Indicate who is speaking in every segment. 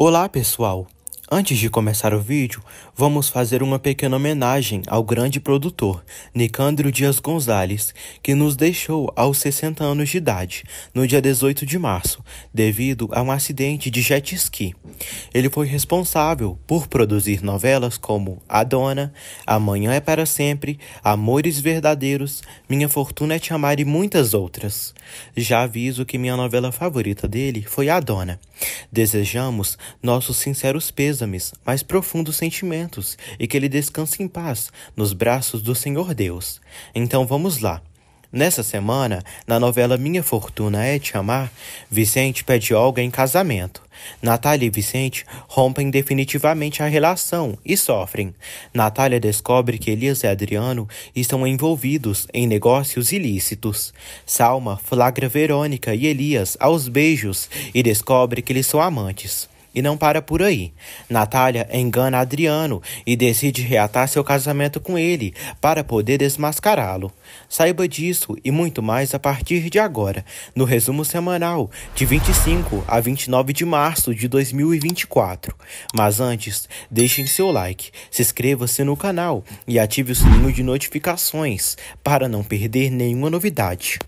Speaker 1: Olá pessoal! Antes de começar o vídeo, vamos fazer uma pequena homenagem ao grande produtor Nicandro Dias Gonzalez, que nos deixou aos 60 anos de idade, no dia 18 de março, devido a um acidente de jet ski. Ele foi responsável por produzir novelas como A Dona, Amanhã é para Sempre, Amores Verdadeiros, Minha Fortuna é Te Amar e muitas outras. Já aviso que minha novela favorita dele foi A Dona, Desejamos nossos sinceros pêsames, mais profundos sentimentos e que ele descanse em paz nos braços do Senhor Deus. Então vamos lá, Nessa semana, na novela Minha Fortuna é Te Amar, Vicente pede Olga em casamento. Natália e Vicente rompem definitivamente a relação e sofrem. Natália descobre que Elias e Adriano estão envolvidos em negócios ilícitos. Salma flagra Verônica e Elias aos beijos e descobre que eles são amantes e não para por aí. Natália engana Adriano e decide reatar seu casamento com ele para poder desmascará-lo. Saiba disso e muito mais a partir de agora, no resumo semanal de 25 a 29 de março de 2024. Mas antes, deixem seu like, se inscreva-se no canal e ative o sininho de notificações para não perder nenhuma novidade.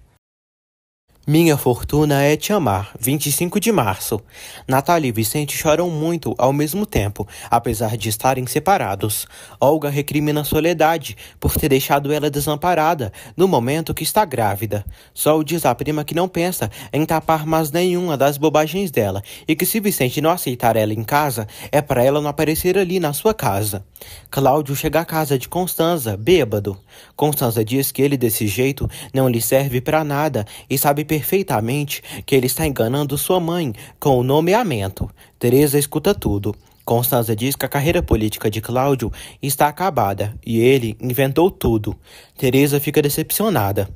Speaker 1: Minha fortuna é te amar, 25 de março. Natália e Vicente choram muito ao mesmo tempo, apesar de estarem separados. Olga recrimina Soledade por ter deixado ela desamparada no momento que está grávida. Sol diz à prima que não pensa em tapar mais nenhuma das bobagens dela e que se Vicente não aceitar ela em casa, é para ela não aparecer ali na sua casa. Cláudio chega à casa de Constanza, bêbado. Constanza diz que ele desse jeito não lhe serve para nada e sabe perder perfeitamente que ele está enganando sua mãe com o nomeamento. Teresa escuta tudo. Constanza diz que a carreira política de Cláudio está acabada e ele inventou tudo. Teresa fica decepcionada.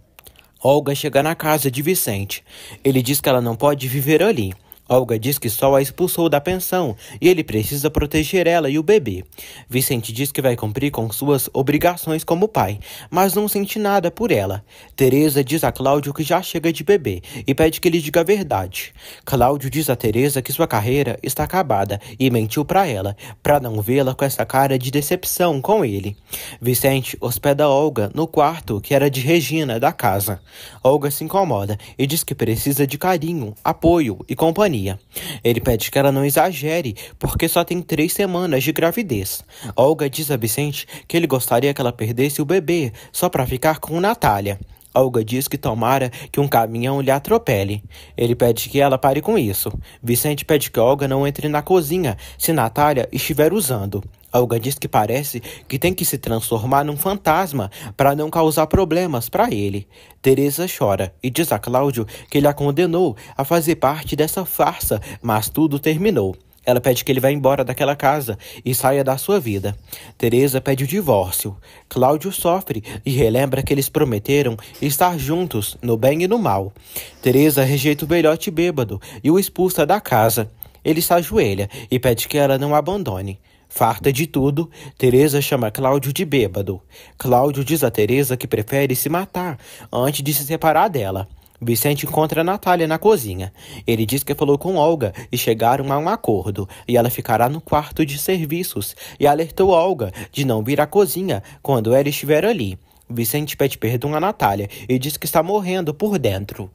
Speaker 1: Olga chega na casa de Vicente. Ele diz que ela não pode viver ali. Olga diz que Sol a expulsou da pensão e ele precisa proteger ela e o bebê. Vicente diz que vai cumprir com suas obrigações como pai, mas não sente nada por ela. Teresa diz a Cláudio que já chega de bebê e pede que ele diga a verdade. Cláudio diz a Teresa que sua carreira está acabada e mentiu para ela, para não vê-la com essa cara de decepção com ele. Vicente hospeda Olga no quarto que era de Regina da casa. Olga se incomoda e diz que precisa de carinho, apoio e companhia companhia. Ele pede que ela não exagere, porque só tem três semanas de gravidez. Olga diz a Vicente que ele gostaria que ela perdesse o bebê só para ficar com Natália. Olga diz que tomara que um caminhão lhe atropele. Ele pede que ela pare com isso. Vicente pede que Olga não entre na cozinha se Natália estiver usando. Olga diz que parece que tem que se transformar num fantasma para não causar problemas para ele. Teresa chora e diz a Cláudio que ele a condenou a fazer parte dessa farsa, mas tudo terminou. Ela pede que ele vá embora daquela casa e saia da sua vida. Teresa pede o divórcio. Cláudio sofre e relembra que eles prometeram estar juntos no bem e no mal. Teresa rejeita o velhote bêbado e o expulsa da casa. Ele se ajoelha e pede que ela não abandone. Farta de tudo, Teresa chama Cláudio de bêbado. Cláudio diz a Teresa que prefere se matar antes de se separar dela. Vicente encontra Natália na cozinha. Ele diz que falou com Olga e chegaram a um acordo, e ela ficará no quarto de serviços, e alertou Olga de não vir à cozinha quando ela estiver ali. Vicente pede perdão a Natália e diz que está morrendo por dentro.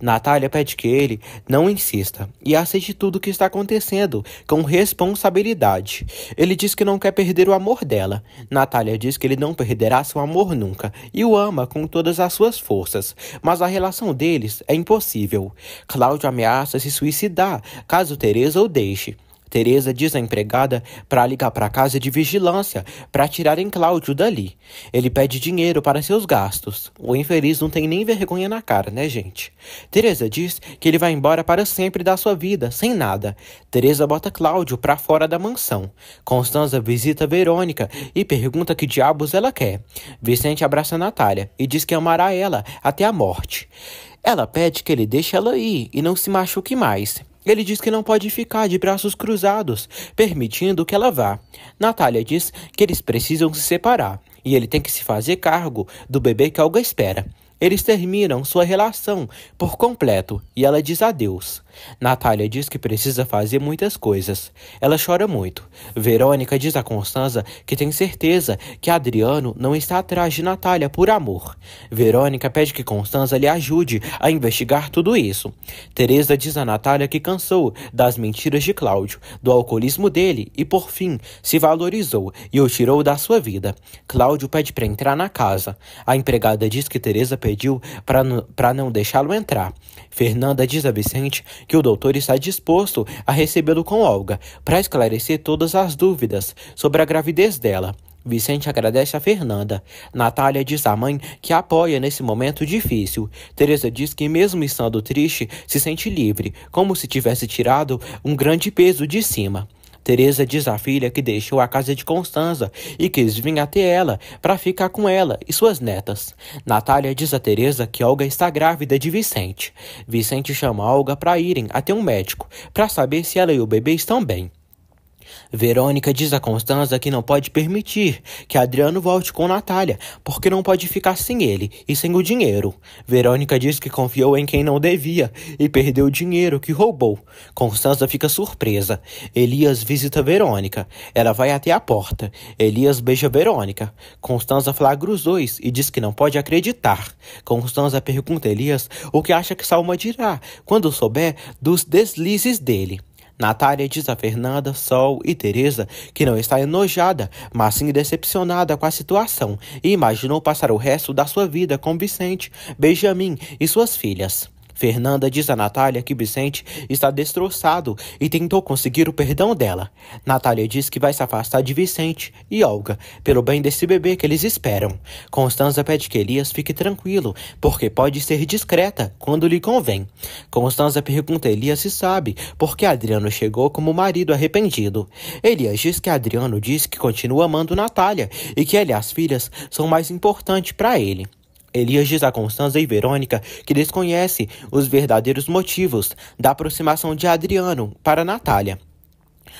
Speaker 1: Natália pede que ele não insista e aceite tudo o que está acontecendo com responsabilidade. Ele diz que não quer perder o amor dela. Natália diz que ele não perderá seu amor nunca e o ama com todas as suas forças, mas a relação deles é impossível. Cláudio ameaça se suicidar caso Teresa o deixe. Teresa, desempregada, para ligar para a casa de vigilância para tirarem Cláudio dali. Ele pede dinheiro para seus gastos. O infeliz não tem nem vergonha na cara, né, gente? Teresa diz que ele vai embora para sempre da sua vida, sem nada. Teresa bota Cláudio para fora da mansão. Constanza visita Verônica e pergunta que diabos ela quer. Vicente abraça Natália e diz que amará ela até a morte. Ela pede que ele deixe ela ir e não se machuque mais. Ele diz que não pode ficar de braços cruzados, permitindo que ela vá. Natália diz que eles precisam se separar e ele tem que se fazer cargo do bebê que Olga espera. Eles terminam sua relação por completo e ela diz adeus. Natália diz que precisa fazer muitas coisas. Ela chora muito. Verônica diz a Constanza que tem certeza que Adriano não está atrás de Natália por amor. Verônica pede que Constanza lhe ajude a investigar tudo isso. Teresa diz a Natália que cansou das mentiras de Cláudio, do alcoolismo dele e por fim se valorizou e o tirou da sua vida. Cláudio pede para entrar na casa. A empregada diz que Teresa pediu pediu para não deixá-lo entrar. Fernanda diz a Vicente que o doutor está disposto a recebê-lo com Olga para esclarecer todas as dúvidas sobre a gravidez dela. Vicente agradece a Fernanda. Natália diz à mãe que a apoia nesse momento difícil. Teresa diz que, mesmo estando triste, se sente livre, como se tivesse tirado um grande peso de cima. Teresa diz à filha que deixou a casa de Constanza e quis vir até ela para ficar com ela e suas netas. Natália diz a Teresa que Olga está grávida de Vicente. Vicente chama Olga para irem até um médico para saber se ela e o bebê estão bem. Verônica diz a Constança que não pode permitir que Adriano volte com Natália, porque não pode ficar sem ele e sem o dinheiro. Verônica diz que confiou em quem não devia e perdeu o dinheiro que roubou. Constança fica surpresa. Elias visita Verônica. Ela vai até a porta. Elias beija Verônica. Constança flagra os dois e diz que não pode acreditar. Constança pergunta a Elias o que acha que Salma dirá quando souber dos deslizes dele. Natália diz a Fernanda, Sol e Teresa que não está enojada, mas sim decepcionada com a situação e imaginou passar o resto da sua vida com Vicente, Benjamin e suas filhas. Fernanda diz a Natália que Vicente está destroçado e tentou conseguir o perdão dela. Natália diz que vai se afastar de Vicente e Olga, pelo bem desse bebê que eles esperam. Constanza pede que Elias fique tranquilo, porque pode ser discreta quando lhe convém. Constanza pergunta a Elias se sabe porque Adriano chegou como marido arrependido. Elias diz que Adriano diz que continua amando Natália e que ele e as filhas são mais importantes para ele. Elias diz a Constanza e Verônica que desconhece os verdadeiros motivos da aproximação de Adriano para Natália.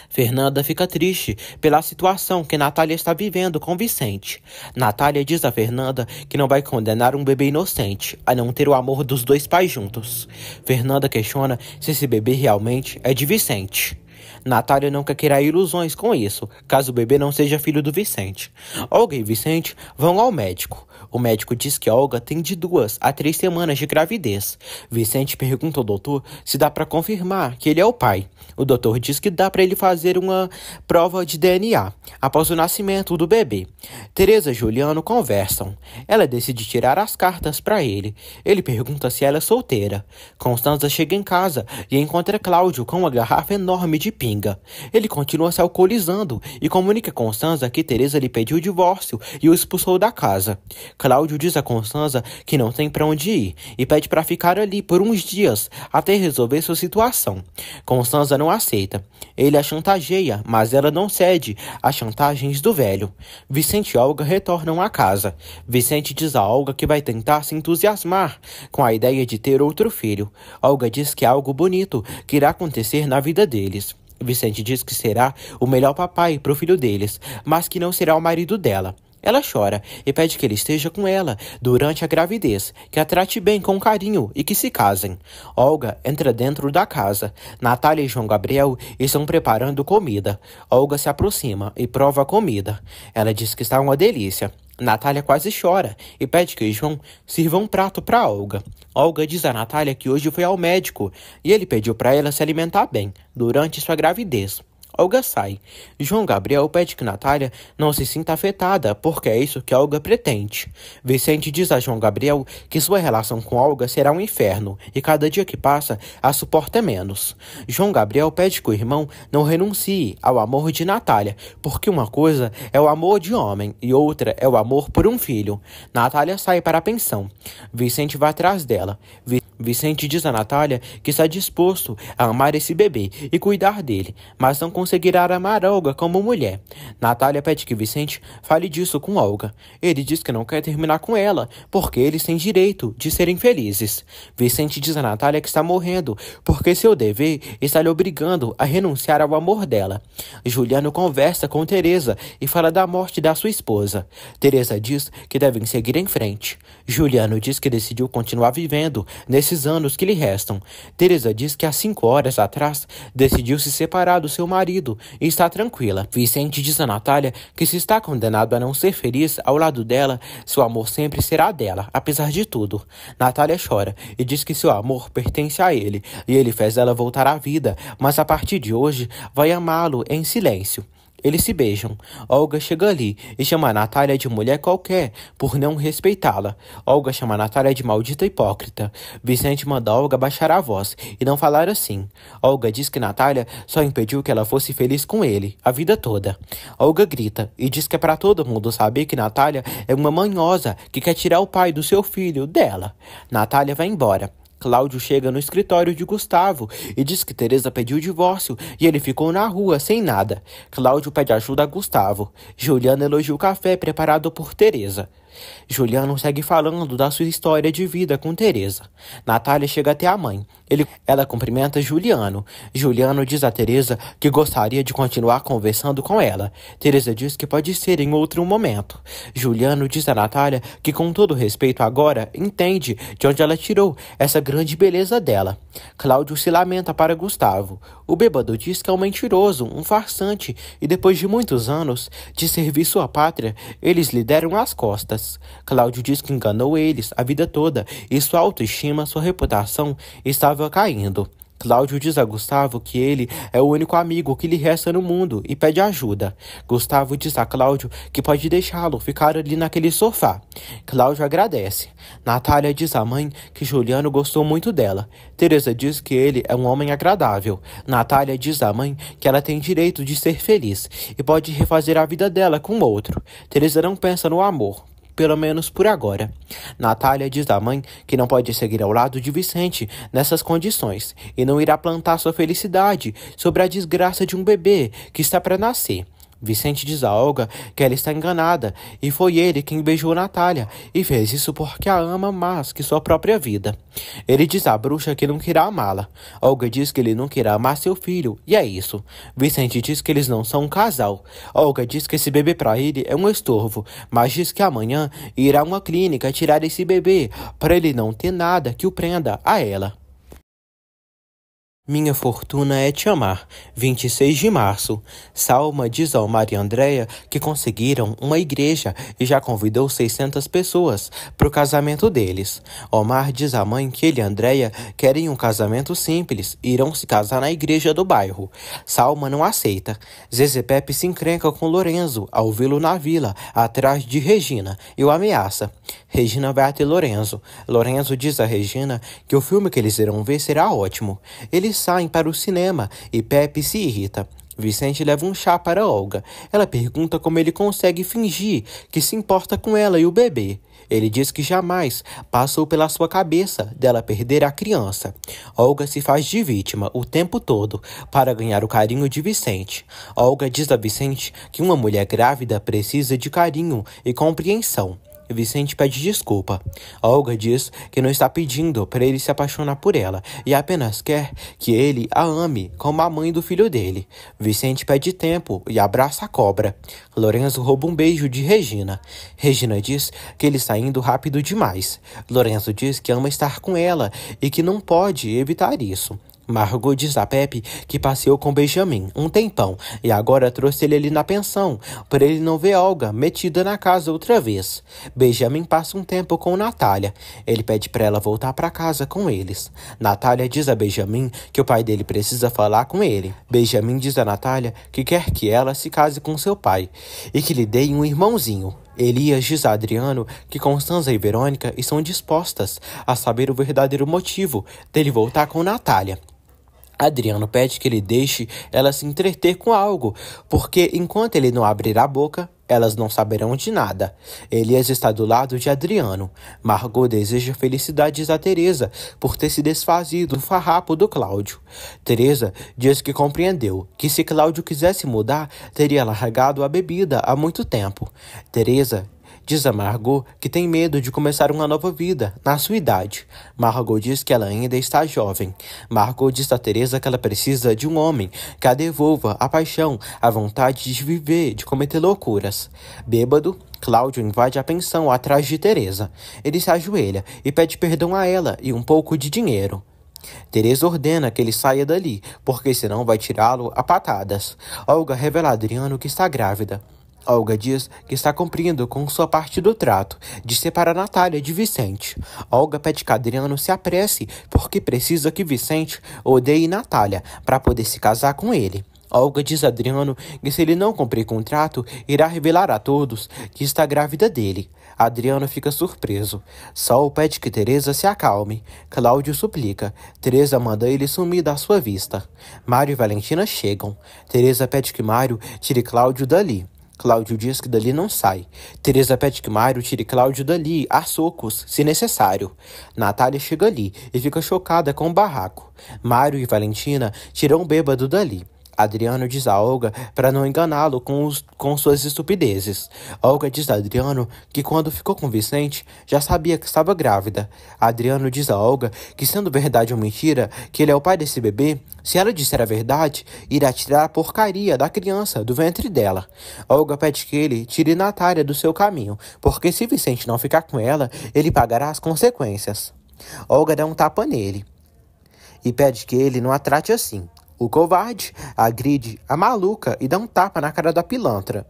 Speaker 1: Fernanda fica triste pela situação que Natália está vivendo com Vicente. Natália diz a Fernanda que não vai condenar um bebê inocente a não ter o amor dos dois pais juntos. Fernanda questiona se esse bebê realmente é de Vicente. Natália não quer criar ilusões com isso, caso o bebê não seja filho do Vicente. Olga e Vicente vão ao médico. O médico diz que Olga tem de duas a três semanas de gravidez. Vicente pergunta ao doutor se dá para confirmar que ele é o pai. O doutor diz que dá para ele fazer uma prova de DNA após o nascimento do bebê. Teresa e Juliano conversam. Ela decide tirar as cartas para ele. Ele pergunta se ela é solteira. Constanza chega em casa e encontra Cláudio com uma garrafa enorme de pinho. Coringa. Ele continua se alcoolizando e comunica a Constanza que Teresa lhe pediu o divórcio e o expulsou da casa. Cláudio diz a Constanza que não tem para onde ir e pede para ficar ali por uns dias até resolver sua situação. Constanza não aceita. Ele a chantageia, mas ela não cede às chantagens do velho. Vicente e Olga retornam à casa. Vicente diz a Olga que vai tentar se entusiasmar com a ideia de ter outro filho. Olga diz que é algo bonito que irá acontecer na vida deles. Vicente diz que será o melhor papai para o filho deles, mas que não será o marido dela. Ela chora e pede que ele esteja com ela durante a gravidez, que a trate bem com carinho e que se casem. Olga entra dentro da casa. Natália e João Gabriel estão preparando comida. Olga se aproxima e prova a comida. Ela diz que está uma delícia. Natália quase chora e pede que João sirva um prato para Olga. Olga diz a Natália que hoje foi ao médico e ele pediu para ela se alimentar bem durante sua gravidez. Olga sai. João Gabriel pede que Natália não se sinta afetada, porque é isso que Olga pretende. Vicente diz a João Gabriel que sua relação com Olga será um inferno e cada dia que passa a suporta menos. João Gabriel pede que o irmão não renuncie ao amor de Natália, porque uma coisa é o amor de homem e outra é o amor por um filho. Natália sai para a pensão. Vicente vai atrás dela. Vic Vicente diz a Natália que está disposto a amar esse bebê e cuidar dele, mas não conseguirá amar Olga como mulher. Natália pede que Vicente fale disso com Olga. Ele diz que não quer terminar com ela, porque eles têm direito de serem felizes. Vicente diz a Natália que está morrendo, porque seu dever está lhe obrigando a renunciar ao amor dela. Juliano conversa com Teresa e fala da morte da sua esposa. Teresa diz que devem seguir em frente. Juliano diz que decidiu continuar vivendo nesse nesses anos que lhe restam. Teresa diz que há cinco horas atrás decidiu se separar do seu marido e está tranquila. Vicente diz a Natália que se está condenado a não ser feliz ao lado dela, seu amor sempre será dela, apesar de tudo. Natália chora e diz que seu amor pertence a ele e ele fez ela voltar à vida, mas a partir de hoje vai amá-lo em silêncio. Eles se beijam. Olga chega ali e chama Natália de mulher qualquer por não respeitá-la. Olga chama Natália de maldita hipócrita. Vicente manda Olga baixar a voz e não falar assim. Olga diz que Natália só impediu que ela fosse feliz com ele a vida toda. Olga grita e diz que é para todo mundo saber que Natália é uma manhosa que quer tirar o pai do seu filho dela. Natália vai embora. Cláudio chega no escritório de Gustavo e diz que Teresa pediu divórcio e ele ficou na rua sem nada. Cláudio pede ajuda a Gustavo. Juliana elogia o café preparado por Teresa. Juliano segue falando da sua história de vida com Teresa. Natália chega até a mãe. Ele, ela cumprimenta Juliano. Juliano diz a Teresa que gostaria de continuar conversando com ela. Teresa diz que pode ser em outro momento. Juliano diz a Natália que com todo respeito agora entende de onde ela tirou essa grande beleza dela. Cláudio se lamenta para Gustavo. O bêbado diz que é um mentiroso, um farsante e depois de muitos anos de serviço à pátria, eles lhe deram as costas. Lucas. Cláudio diz que enganou eles a vida toda e sua autoestima, sua reputação estava caindo. Cláudio diz a Gustavo que ele é o único amigo que lhe resta no mundo e pede ajuda. Gustavo diz a Cláudio que pode deixá-lo ficar ali naquele sofá. Cláudio agradece. Natália diz à mãe que Juliano gostou muito dela. Teresa diz que ele é um homem agradável. Natália diz à mãe que ela tem direito de ser feliz e pode refazer a vida dela com outro. Teresa não pensa no amor, pelo menos por agora. Natália diz à mãe que não pode seguir ao lado de Vicente nessas condições e não irá plantar sua felicidade sobre a desgraça de um bebê que está para nascer. Vicente diz a Olga que ela está enganada e foi ele quem beijou Natália e fez isso porque a ama mais que sua própria vida. Ele diz à bruxa que não querá amá-la. Olga diz que ele não querá amar seu filho e é isso. Vicente diz que eles não são um casal. Olga diz que esse bebê para ele é um estorvo, mas diz que amanhã irá a uma clínica tirar esse bebê para ele não ter nada que o prenda a ela. Minha fortuna é te amar. 26 de março. Salma diz ao Maria Andréia que conseguiram uma igreja e já convidou 600 pessoas para o casamento deles. Omar diz à mãe que ele e Andréia querem um casamento simples e irão se casar na igreja do bairro. Salma não aceita. Zezé se encrenca com Lorenzo ao vê-lo na vila, atrás de Regina, e o ameaça. Regina vai até Lorenzo. Lorenzo diz a Regina que o filme que eles irão ver será ótimo. Eles saem para o cinema e Pepe se irrita. Vicente leva um chá para Olga. Ela pergunta como ele consegue fingir que se importa com ela e o bebê. Ele diz que jamais passou pela sua cabeça dela perder a criança. Olga se faz de vítima o tempo todo para ganhar o carinho de Vicente. Olga diz a Vicente que uma mulher grávida precisa de carinho e compreensão. Vicente pede desculpa. Olga diz que não está pedindo para ele se apaixonar por ela e apenas quer que ele a ame como a mãe do filho dele. Vicente pede tempo e abraça a cobra. Lorenzo rouba um beijo de Regina. Regina diz que ele está indo rápido demais. Lorenzo diz que ama estar com ela e que não pode evitar isso. Margot diz a Pepe que passeou com Benjamin um tempão e agora trouxe ele ali na pensão, para ele não ver Olga metida na casa outra vez. Benjamin passa um tempo com Natália. Ele pede para ela voltar para casa com eles. Natália diz a Benjamin que o pai dele precisa falar com ele. Benjamin diz a Natália que quer que ela se case com seu pai e que lhe dê um irmãozinho. Elias diz a Adriano que Constanza e Verônica estão dispostas a saber o verdadeiro motivo dele voltar com Natália. Adriano pede que ele deixe ela se entreter com algo, porque enquanto ele não abrir a boca, elas não saberão de nada. Elias está do lado de Adriano. Margot deseja felicidades a Teresa por ter se desfazido do farrapo do Cláudio. Teresa diz que compreendeu que se Cláudio quisesse mudar, teria largado a bebida há muito tempo. Teresa Diz a Margot que tem medo de começar uma nova vida na sua idade. Margot diz que ela ainda está jovem. Margot diz a Teresa que ela precisa de um homem que a devolva a paixão, a vontade de viver, de cometer loucuras. Bêbado, Cláudio invade a pensão atrás de Teresa. Ele se ajoelha e pede perdão a ela e um pouco de dinheiro. Teresa ordena que ele saia dali, porque senão vai tirá-lo a patadas. Olga revela a Adriano que está grávida. Olga diz que está cumprindo com sua parte do trato de separar Natália de Vicente. Olga pede que Adriano se apresse porque precisa que Vicente odeie Natália para poder se casar com ele. Olga diz a Adriano que se ele não cumprir o contrato, irá revelar a todos que está grávida dele. Adriano fica surpreso. Sol pede que Teresa se acalme. Cláudio suplica. Teresa manda ele sumir da sua vista. Mário e Valentina chegam. Teresa pede que Mário tire Cláudio dali. Cláudio diz que dali não sai. Teresa pede que Mário tire Cláudio dali, a socos, se necessário. Natália chega ali e fica chocada com o barraco. Mário e Valentina tiram o bêbado dali. Adriano diz a Olga para não enganá-lo com, com suas estupidezes. Olga diz a Adriano que quando ficou com Vicente já sabia que estava grávida. Adriano diz a Olga que, sendo verdade ou mentira, que ele é o pai desse bebê, se ela disser a verdade, irá tirar a porcaria da criança do ventre dela. Olga pede que ele tire Natália do seu caminho, porque se Vicente não ficar com ela, ele pagará as consequências. Olga dá um tapa nele e pede que ele não a trate assim. O covarde agride a maluca e dá um tapa na cara da pilantra.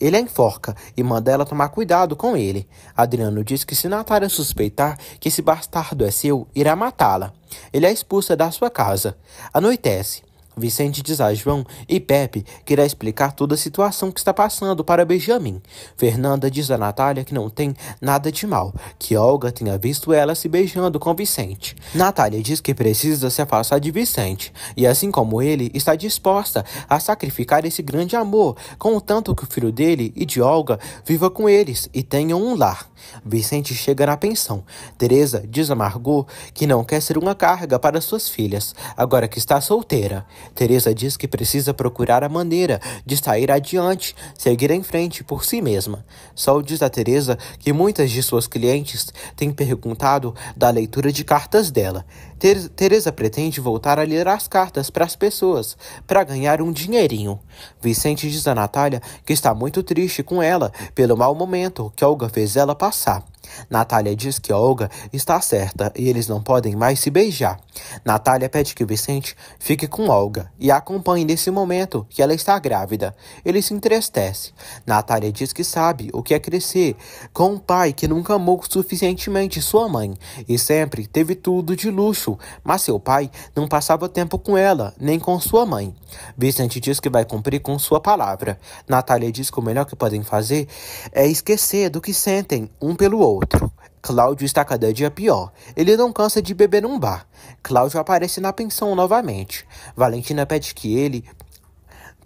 Speaker 1: Ele a enforca e manda ela tomar cuidado com ele. Adriano diz que se Natália suspeitar que esse bastardo é seu, irá matá-la. Ele a é expulsa da sua casa. Anoitece. Vicente diz a João e Pepe que irá explicar toda a situação que está passando para Benjamin. Fernanda diz a Natália que não tem nada de mal, que Olga tenha visto ela se beijando com Vicente. Natália diz que precisa se afastar de Vicente e, assim como ele, está disposta a sacrificar esse grande amor, contanto que o filho dele e de Olga viva com eles e tenham um lar. Vicente chega na pensão. Teresa diz a Margot que não quer ser uma carga para suas filhas, agora que está solteira. Teresa diz que precisa procurar a maneira de sair adiante, seguir em frente por si mesma. Sol diz a Teresa que muitas de suas clientes têm perguntado da leitura de cartas dela. Ter Teresa pretende voltar a ler as cartas para as pessoas, para ganhar um dinheirinho. Vicente diz a Natália que está muito triste com ela pelo mau momento que Olga fez ela passar. Natália diz que Olga está certa e eles não podem mais se beijar. Natália pede que Vicente fique com Olga e a acompanhe nesse momento que ela está grávida. Ele se entristece. Natália diz que sabe o que é crescer com um pai que nunca amou suficientemente sua mãe e sempre teve tudo de luxo, mas seu pai não passava tempo com ela nem com sua mãe. Vicente diz que vai cumprir com sua palavra. Natália diz que o melhor que podem fazer é esquecer do que sentem um pelo outro outro. Cláudio está cada dia pior. Ele não cansa de beber num bar. Cláudio aparece na pensão novamente. Valentina pede que ele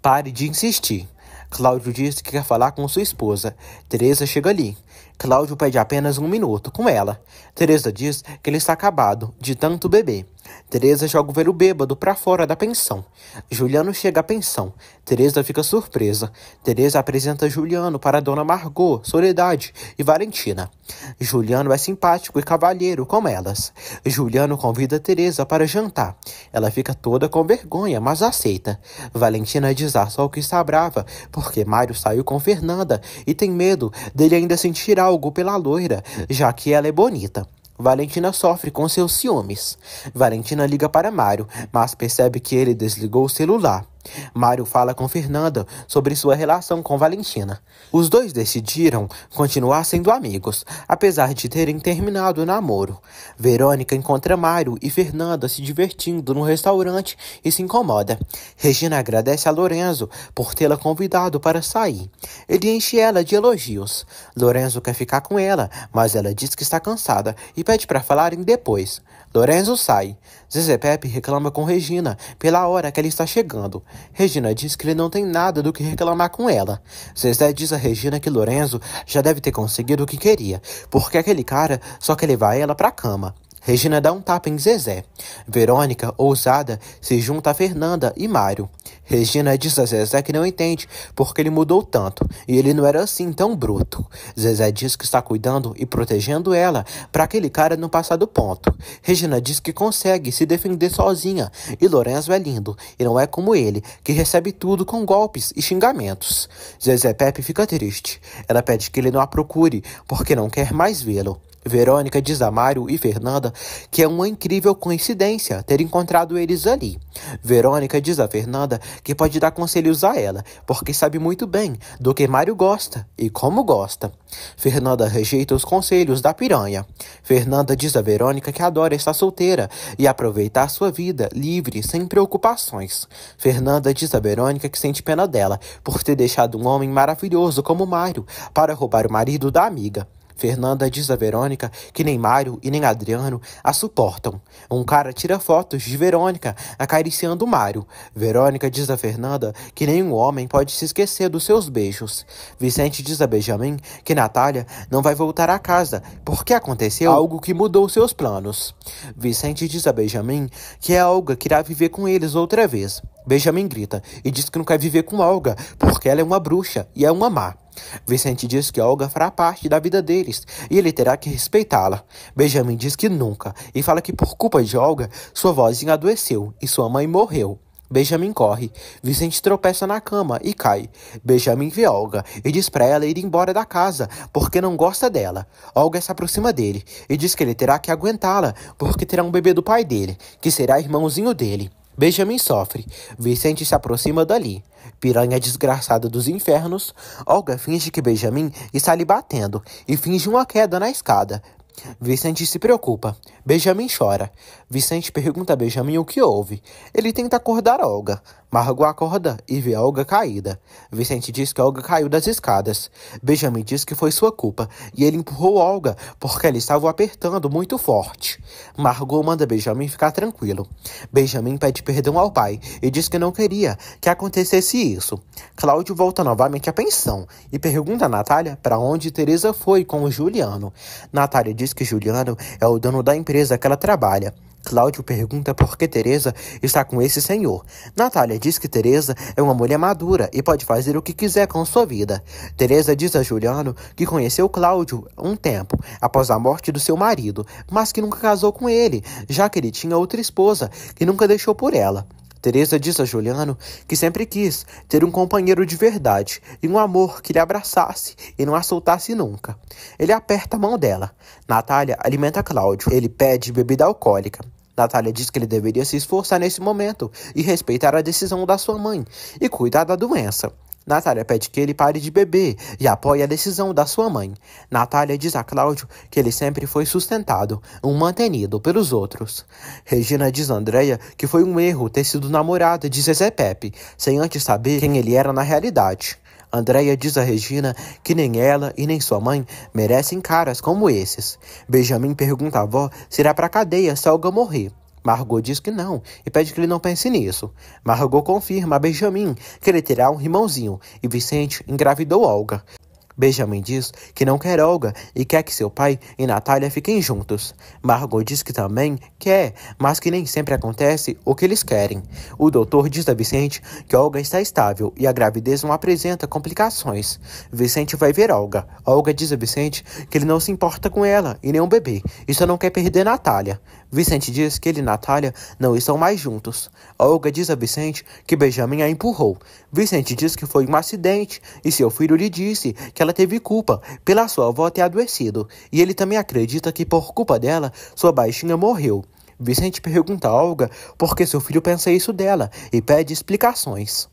Speaker 1: pare de insistir. Cláudio diz que quer falar com sua esposa. Teresa chega ali. Cláudio pede apenas um minuto com ela. Teresa diz que ele está acabado de tanto beber. Teresa joga o velho bêbado para fora da pensão. Juliano chega à pensão. Teresa fica surpresa. Teresa apresenta Juliano para Dona Margot, Soledade e Valentina. Juliano é simpático e cavalheiro como elas. Juliano convida Teresa para jantar. Ela fica toda com vergonha, mas aceita. Valentina diz a Sol que está brava porque Mário saiu com Fernanda e tem medo dele ainda sentir algo pela loira, já que ela é bonita. Valentina sofre com seus ciúmes. Valentina liga para Mário, mas percebe que ele desligou o celular. Mário fala com Fernanda sobre sua relação com Valentina. Os dois decidiram continuar sendo amigos, apesar de terem terminado o namoro. Verônica encontra Mário e Fernanda se divertindo no restaurante e se incomoda. Regina agradece a Lorenzo por tê-la convidado para sair. Ele enche ela de elogios. Lorenzo quer ficar com ela, mas ela diz que está cansada e pede para falarem depois. Lorenzo sai. Zezé Pepe reclama com Regina pela hora que ela está chegando. Regina diz que ele não tem nada do que reclamar com ela. Zezé diz a Regina que Lorenzo já deve ter conseguido o que queria, porque aquele cara só quer levar ela pra cama. Regina dá um tapa em Zezé. Verônica, ousada, se junta a Fernanda e Mário. Regina diz a Zezé que não entende porque ele mudou tanto e ele não era assim tão bruto. Zezé diz que está cuidando e protegendo ela para aquele cara não passar do ponto. Regina diz que consegue se defender sozinha e Lourenço é lindo e não é como ele, que recebe tudo com golpes e xingamentos. Zezé Pepe fica triste. Ela pede que ele não a procure porque não quer mais vê-lo. Verônica diz a Mário e Fernanda que é uma incrível coincidência ter encontrado eles ali. Verônica diz a Fernanda que pode dar conselhos a ela, porque sabe muito bem do que Mário gosta e como gosta. Fernanda rejeita os conselhos da piranha. Fernanda diz a Verônica que adora estar solteira e aproveitar sua vida livre, sem preocupações. Fernanda diz a Verônica que sente pena dela por ter deixado um homem maravilhoso como Mário para roubar o marido da amiga. Fernanda diz a Verônica que nem Mário e nem Adriano a suportam. Um cara tira fotos de Verônica acariciando Mário. Verônica diz a Fernanda que nenhum homem pode se esquecer dos seus beijos. Vicente diz a Benjamin que Natália não vai voltar a casa porque aconteceu algo que mudou seus planos. Vicente diz a Benjamin que é Olga que irá viver com eles outra vez. Benjamin grita e diz que não quer viver com Olga porque ela é uma bruxa e é uma má. Vicente diz que Olga fará parte da vida deles e ele terá que respeitá-la. Benjamin diz que nunca e fala que por culpa de Olga, sua vozinha adoeceu e sua mãe morreu. Benjamin corre. Vicente tropeça na cama e cai. Benjamin vê Olga e diz para ela ir embora da casa porque não gosta dela. Olga se aproxima dele e diz que ele terá que aguentá-la porque terá um bebê do pai dele, que será irmãozinho dele. Benjamin sofre. Vicente se aproxima dali. Piranha desgraçada dos infernos. Olga finge que Benjamin está lhe batendo e finge uma queda na escada. Vicente se preocupa. Benjamin chora. Vicente pergunta a Benjamin o que houve. Ele tenta acordar Olga. Margot acorda e vê Olga caída. Vicente diz que Olga caiu das escadas. Benjamin diz que foi sua culpa e ele empurrou Olga porque ela estava o apertando muito forte. Margot manda Benjamin ficar tranquilo. Benjamin pede perdão ao pai e diz que não queria que acontecesse isso. Cláudio volta novamente à pensão e pergunta a Natália para onde Teresa foi com o Juliano. Natália diz que Juliano é o dono da empresa que ela trabalha Cláudio pergunta por que Teresa está com esse senhor. Natália diz que Teresa é uma mulher madura e pode fazer o que quiser com sua vida. Teresa diz a Juliano que conheceu Cláudio um tempo após a morte do seu marido, mas que nunca casou com ele, já que ele tinha outra esposa que nunca deixou por ela. Teresa disse a Juliano que sempre quis ter um companheiro de verdade e um amor que lhe abraçasse e não a soltasse nunca. Ele aperta a mão dela. Natália alimenta Cláudio. Ele pede bebida alcoólica. Natália diz que ele deveria se esforçar nesse momento e respeitar a decisão da sua mãe e cuidar da doença. Natália pede que ele pare de beber e apoie a decisão da sua mãe. Natália diz a Cláudio que ele sempre foi sustentado, um mantenido pelos outros. Regina diz a Andrea que foi um erro ter sido namorada de Zezé Pepe, sem antes saber quem ele era na realidade. Andrea diz a Regina que nem ela e nem sua mãe merecem caras como esses. Benjamin pergunta à avó se irá pra cadeia se Olga morrer. Margot diz que não e pede que ele não pense nisso. Margot confirma a Benjamin que ele terá um irmãozinho e Vicente engravidou Olga. Benjamin diz que não quer Olga e quer que seu pai e Natália fiquem juntos. Margot diz que também quer, mas que nem sempre acontece o que eles querem. O doutor diz a Vicente que Olga está estável e a gravidez não apresenta complicações. Vicente vai ver Olga. Olga diz a Vicente que ele não se importa com ela e nem o bebê e só não quer perder Natália. Vicente diz que ele e Natália não estão mais juntos. Olga diz a Vicente que Benjamin a empurrou. Vicente diz que foi um acidente e seu filho lhe disse que ela teve culpa pela sua avó ter adoecido. E ele também acredita que por culpa dela, sua baixinha morreu. Vicente pergunta a Olga por que seu filho pensa isso dela e pede explicações.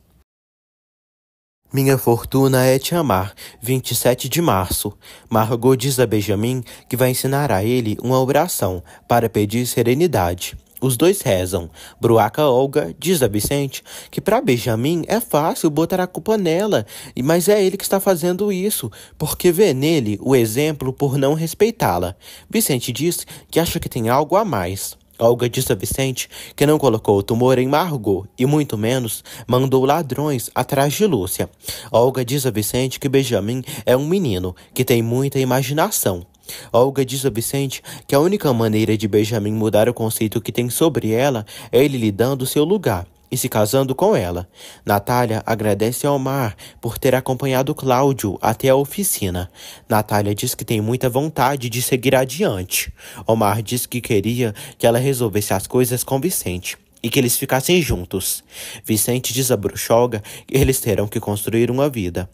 Speaker 1: Minha fortuna é te amar. 27 de março. Margot diz a Benjamin que vai ensinar a ele uma oração para pedir serenidade. Os dois rezam. Bruaca Olga diz a Vicente que para Benjamin é fácil botar a culpa nela, mas é ele que está fazendo isso, porque vê nele o exemplo por não respeitá-la. Vicente diz que acha que tem algo a mais. Olga disse a Vicente que não colocou o tumor em Margot e muito menos mandou ladrões atrás de Lúcia. Olga diz a Vicente que Benjamin é um menino que tem muita imaginação. Olga diz a Vicente que a única maneira de Benjamin mudar o conceito que tem sobre ela é ele lhe dando seu lugar e se casando com ela. Natália agradece ao Mar por ter acompanhado Cláudio até a oficina. Natália diz que tem muita vontade de seguir adiante. Omar diz que queria que ela resolvesse as coisas com Vicente e que eles ficassem juntos. Vicente diz a Bruxoga que eles terão que construir uma vida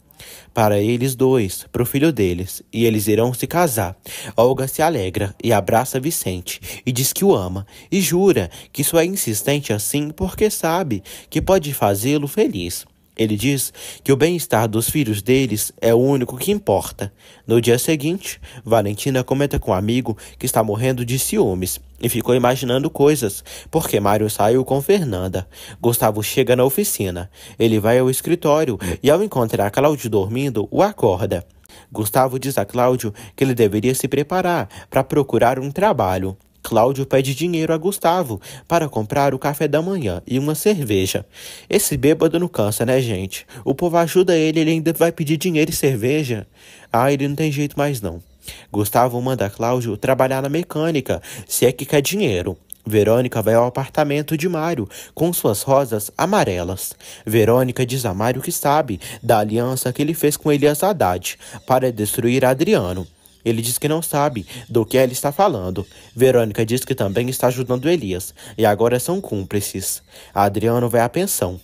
Speaker 1: para eles dois, para o filho deles, e eles irão se casar. Olga se alegra e abraça Vicente e diz que o ama e jura que só é insistente assim porque sabe que pode fazê-lo feliz. Ele diz que o bem-estar dos filhos deles é o único que importa. No dia seguinte, Valentina comenta com um amigo que está morrendo de ciúmes e ficou imaginando coisas, porque Mário saiu com Fernanda. Gustavo chega na oficina. Ele vai ao escritório e, ao encontrar Cláudio dormindo, o acorda. Gustavo diz a Cláudio que ele deveria se preparar para procurar um trabalho. Cláudio pede dinheiro a Gustavo para comprar o café da manhã e uma cerveja. Esse bêbado não cansa, né, gente? O povo ajuda ele, ele ainda vai pedir dinheiro e cerveja. Ah, ele não tem jeito mais não. Gustavo manda Cláudio trabalhar na mecânica, se é que quer dinheiro. Verônica vai ao apartamento de Mário, com suas rosas amarelas. Verônica diz a Mário que sabe da aliança que ele fez com Elias Haddad para destruir Adriano. Ele diz que não sabe do que ela está falando. Verônica diz que também está ajudando Elias, e agora são cúmplices. Adriano vai à pensão.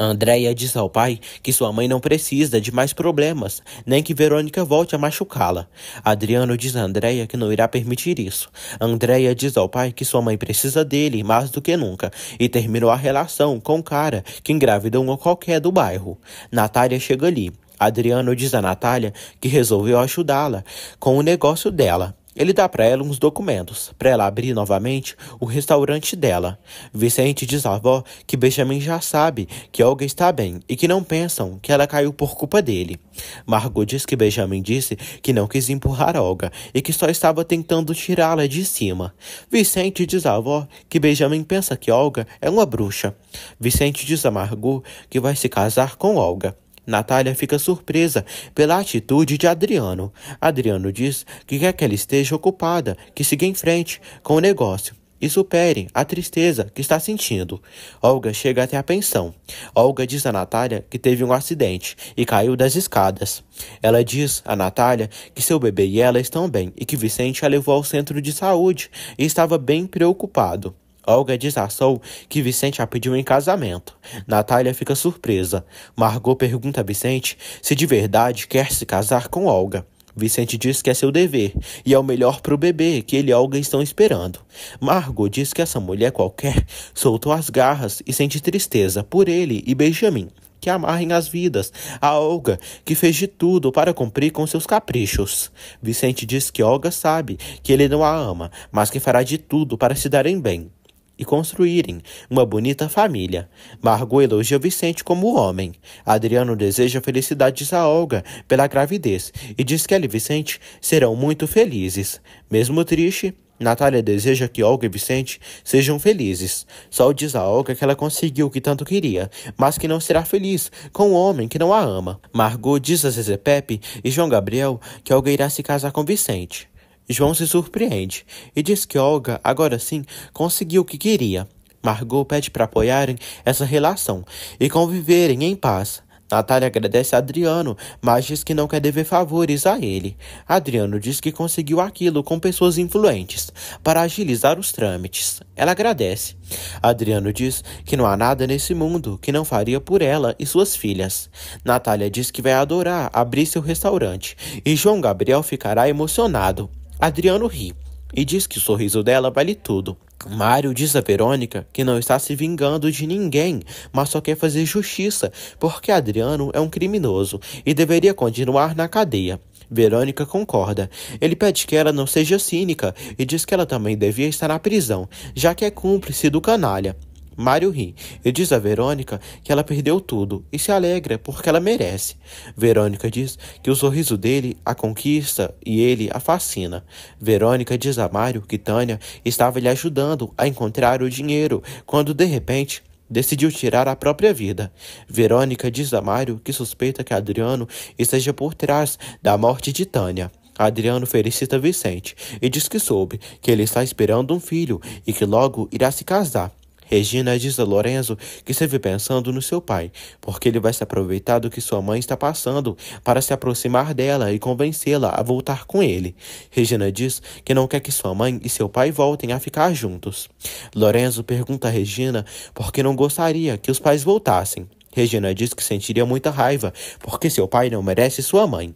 Speaker 1: Andréia diz ao pai que sua mãe não precisa de mais problemas, nem que Verônica volte a machucá-la. Adriano diz a Andréia que não irá permitir isso. Andréia diz ao pai que sua mãe precisa dele mais do que nunca e terminou a relação com o cara que engravidou uma qualquer do bairro. Natália chega ali. Adriano diz a Natália que resolveu ajudá-la com o negócio dela. Ele dá para ela uns documentos, para ela abrir novamente o restaurante dela. Vicente diz à avó que Benjamin já sabe que Olga está bem e que não pensam que ela caiu por culpa dele. Margot diz que Benjamin disse que não quis empurrar Olga e que só estava tentando tirá-la de cima. Vicente diz à avó que Benjamin pensa que Olga é uma bruxa. Vicente diz a Margot que vai se casar com Olga. Natália fica surpresa pela atitude de Adriano. Adriano diz que quer que ela esteja ocupada, que siga em frente com o negócio e supere a tristeza que está sentindo. Olga chega até a pensão. Olga diz a Natália que teve um acidente e caiu das escadas. Ela diz a Natália que seu bebê e ela estão bem e que Vicente a levou ao centro de saúde e estava bem preocupado. Olga diz a Sol que Vicente a pediu em casamento. Natália fica surpresa. Margot pergunta a Vicente se de verdade quer se casar com Olga. Vicente diz que é seu dever e é o melhor para o bebê que ele e Olga estão esperando. Margot diz que essa mulher qualquer soltou as garras e sente tristeza por ele e Benjamin, que amarrem as vidas, a Olga, que fez de tudo para cumprir com seus caprichos. Vicente diz que Olga sabe que ele não a ama, mas que fará de tudo para se darem bem e construírem uma bonita família. Margot elogia Vicente como homem. Adriano deseja felicidades a Olga pela gravidez e diz que ela e Vicente serão muito felizes. Mesmo triste, Natália deseja que Olga e Vicente sejam felizes. Sol diz a Olga que ela conseguiu o que tanto queria, mas que não será feliz com um homem que não a ama. Margot diz a Zezepepe e João Gabriel que Olga irá se casar com Vicente. João se surpreende e diz que Olga, agora sim, conseguiu o que queria. Margot pede para apoiarem essa relação e conviverem em paz. Natália agradece a Adriano, mas diz que não quer dever favores a ele. Adriano diz que conseguiu aquilo com pessoas influentes, para agilizar os trâmites. Ela agradece. Adriano diz que não há nada nesse mundo que não faria por ela e suas filhas. Natália diz que vai adorar abrir seu restaurante e João Gabriel ficará emocionado. Adriano ri e diz que o sorriso dela vale tudo. Mário diz a Verônica que não está se vingando de ninguém, mas só quer fazer justiça, porque Adriano é um criminoso e deveria continuar na cadeia. Verônica concorda. Ele pede que ela não seja cínica e diz que ela também devia estar na prisão, já que é cúmplice do canalha. Mário ri e diz a Verônica que ela perdeu tudo e se alegra porque ela merece. Verônica diz que o sorriso dele a conquista e ele a fascina. Verônica diz a Mário que Tânia estava lhe ajudando a encontrar o dinheiro quando de repente decidiu tirar a própria vida. Verônica diz a Mário que suspeita que Adriano esteja por trás da morte de Tânia. Adriano felicita Vicente e diz que soube que ele está esperando um filho e que logo irá se casar. Regina diz a Lorenzo que esteve pensando no seu pai, porque ele vai se aproveitar do que sua mãe está passando para se aproximar dela e convencê-la a voltar com ele. Regina diz que não quer que sua mãe e seu pai voltem a ficar juntos. Lorenzo pergunta a Regina por que não gostaria que os pais voltassem. Regina diz que sentiria muita raiva porque seu pai não merece sua mãe.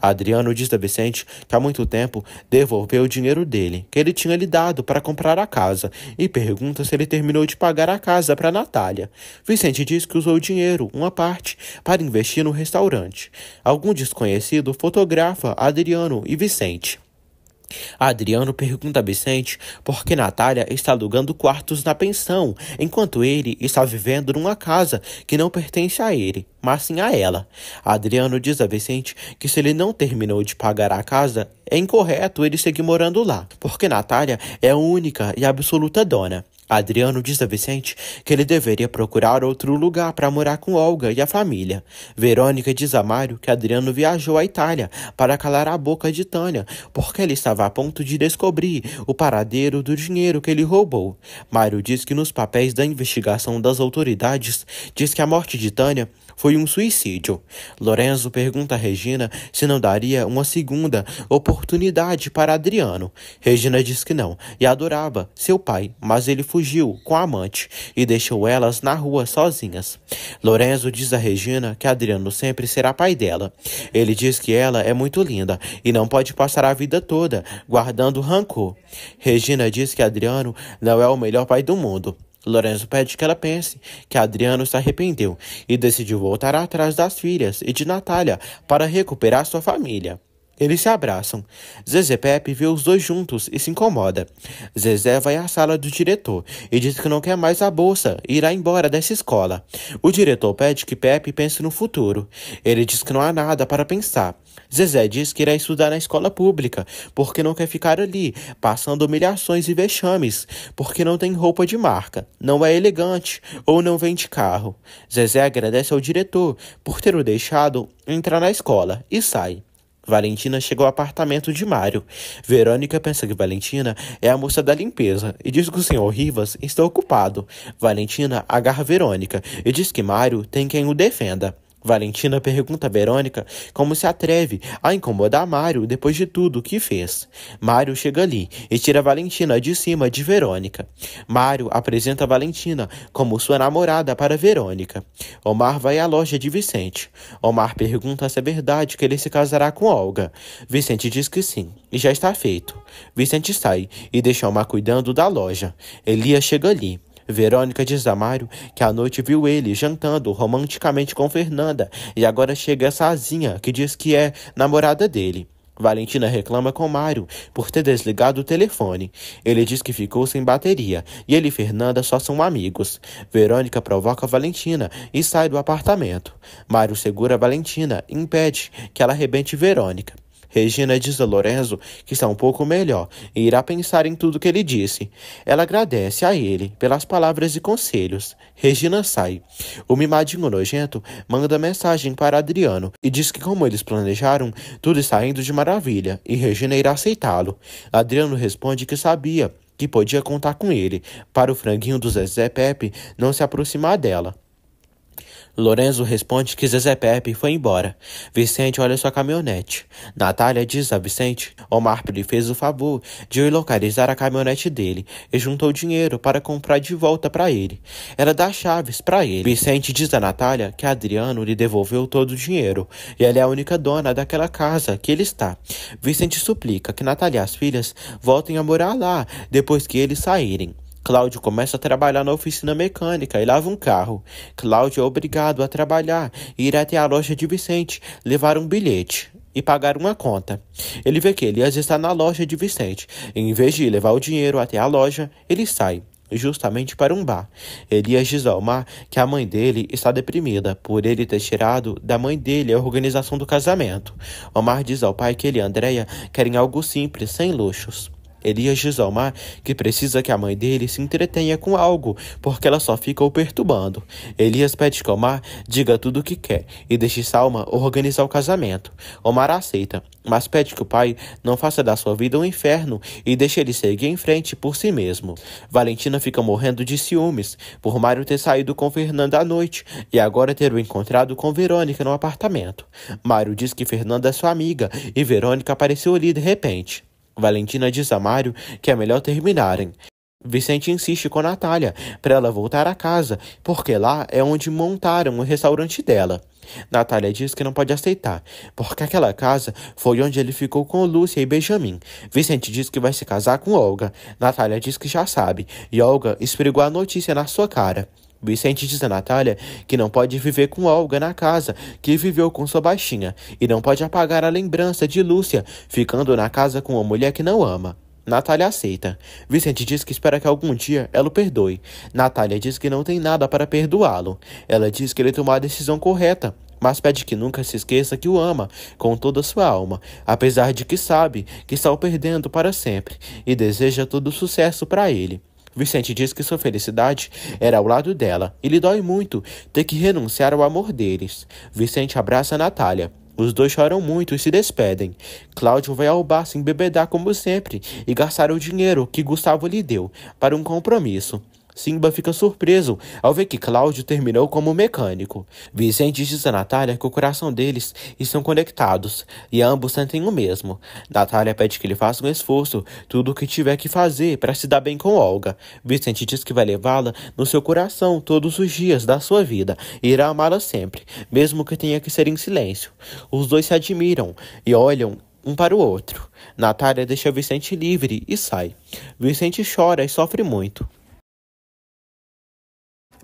Speaker 1: Adriano diz a Vicente que há muito tempo devolveu o dinheiro dele, que ele tinha lhe dado para comprar a casa, e pergunta se ele terminou de pagar a casa para Natália. Vicente diz que usou o dinheiro, uma parte, para investir no restaurante. Algum desconhecido fotografa Adriano e Vicente. Adriano pergunta a Vicente por que Natália está alugando quartos na pensão, enquanto ele está vivendo numa casa que não pertence a ele, mas sim a ela. Adriano diz a Vicente que se ele não terminou de pagar a casa, é incorreto ele seguir morando lá, porque Natália é a única e absoluta dona. Adriano diz a Vicente que ele deveria procurar outro lugar para morar com Olga e a família. Verônica diz a Mário que Adriano viajou à Itália para calar a boca de Tânia, porque ele estava a ponto de descobrir o paradeiro do dinheiro que ele roubou. Mário diz que nos papéis da investigação das autoridades diz que a morte de Tânia foi um suicídio. Lorenzo pergunta a Regina se não daria uma segunda oportunidade para Adriano. Regina diz que não e adorava seu pai, mas ele fugiu com a amante e deixou elas na rua sozinhas. Lorenzo diz a Regina que Adriano sempre será pai dela. Ele diz que ela é muito linda e não pode passar a vida toda guardando rancor. Regina diz que Adriano não é o melhor pai do mundo. Lorenzo pede que ela pense que Adriano se arrependeu e decidiu voltar atrás das filhas e de Natália para recuperar sua família. Eles se abraçam. Zezé Pepe vê os dois juntos e se incomoda. Zezé vai à sala do diretor e diz que não quer mais a bolsa e irá embora dessa escola. O diretor pede que Pepe pense no futuro. Ele diz que não há nada para pensar. Zezé diz que irá estudar na escola pública, porque não quer ficar ali, passando humilhações e vexames, porque não tem roupa de marca, não é elegante ou não vem de carro. Zezé agradece ao diretor por ter o deixado entrar na escola e sai. Valentina chega ao apartamento de Mário. Verônica pensa que Valentina é a moça da limpeza e diz que o senhor Rivas está ocupado. Valentina agarra Verônica e diz que Mário tem quem o defenda. Valentina pergunta a Verônica como se atreve a incomodar Mário depois de tudo o que fez. Mário chega ali e tira Valentina de cima de Verônica. Mário apresenta Valentina como sua namorada para Verônica. Omar vai à loja de Vicente. Omar pergunta se é verdade que ele se casará com Olga. Vicente diz que sim, e já está feito. Vicente sai e deixa Omar cuidando da loja. Elia chega ali. Verônica diz a Mário que à noite viu ele jantando romanticamente com Fernanda e agora chega essa asinha que diz que é namorada dele. Valentina reclama com Mário por ter desligado o telefone. Ele diz que ficou sem bateria e ele e Fernanda só são amigos. Verônica provoca Valentina e sai do apartamento. Mário segura Valentina e impede que ela arrebente Verônica. Regina diz a Lorenzo que está um pouco melhor e irá pensar em tudo que ele disse. Ela agradece a ele pelas palavras e conselhos. Regina sai. O mimadinho nojento manda mensagem para Adriano e diz que, como eles planejaram, tudo está indo de maravilha e Regina irá aceitá-lo. Adriano responde que sabia que podia contar com ele para o franguinho do Zezé Pepe não se aproximar dela. Lorenzo responde que Zezé Pepe foi embora. Vicente olha sua caminhonete. Natália diz a Vicente: Omar lhe fez o favor de localizar a caminhonete dele e juntou dinheiro para comprar de volta para ele. Ela dá chaves para ele. Vicente diz a Natália que Adriano lhe devolveu todo o dinheiro e ela é a única dona daquela casa que ele está. Vicente suplica que Natália e as filhas voltem a morar lá depois que eles saírem. Cláudio começa a trabalhar na oficina mecânica e lava um carro. Cláudio é obrigado a trabalhar, e ir até a loja de Vicente, levar um bilhete e pagar uma conta. Ele vê que Elias está na loja de Vicente. em vez de levar o dinheiro até a loja, ele sai justamente para um bar. Elias diz ao Mar que a mãe dele está deprimida por ele ter tirado da mãe dele a organização do casamento. Omar diz ao pai que ele e Andréia querem algo simples, sem luxos. Elias diz ao mar que precisa que a mãe dele se entretenha com algo, porque ela só fica o perturbando. Elias pede que Omar diga tudo o que quer e deixe Salma organizar o casamento. Omar aceita, mas pede que o pai não faça da sua vida um inferno e deixe ele seguir em frente por si mesmo. Valentina fica morrendo de ciúmes por Mário ter saído com Fernanda à noite e agora ter o encontrado com Verônica no apartamento. Mário diz que Fernanda é sua amiga e Verônica apareceu ali de repente. Valentina diz a Mário que é melhor terminarem. Vicente insiste com Natália para ela voltar a casa, porque lá é onde montaram o restaurante dela. Natália diz que não pode aceitar, porque aquela casa foi onde ele ficou com Lúcia e Benjamin. Vicente diz que vai se casar com Olga. Natália diz que já sabe, e Olga esfregou a notícia na sua cara. Vicente diz a Natália que não pode viver com Olga na casa que viveu com sua baixinha e não pode apagar a lembrança de Lúcia ficando na casa com uma mulher que não ama. Natália aceita. Vicente diz que espera que algum dia ela o perdoe. Natália diz que não tem nada para perdoá-lo. Ela diz que ele tomou a decisão correta, mas pede que nunca se esqueça que o ama com toda sua alma, apesar de que sabe que está o perdendo para sempre e deseja todo sucesso para ele. Vicente diz que sua felicidade era ao lado dela e lhe dói muito ter que renunciar ao amor deles. Vicente abraça Natália. Os dois choram muito e se despedem. Cláudio vai ao bar se embebedar como sempre e gastar o dinheiro que Gustavo lhe deu para um compromisso. Simba fica surpreso ao ver que Cláudio terminou como mecânico. Vicente diz a Natália que o coração deles estão conectados e ambos sentem o mesmo. Natália pede que ele faça um esforço, tudo o que tiver que fazer para se dar bem com Olga. Vicente diz que vai levá-la no seu coração todos os dias da sua vida e irá amá-la sempre, mesmo que tenha que ser em silêncio. Os dois se admiram e olham um para o outro. Natália deixa Vicente livre e sai. Vicente chora e sofre muito.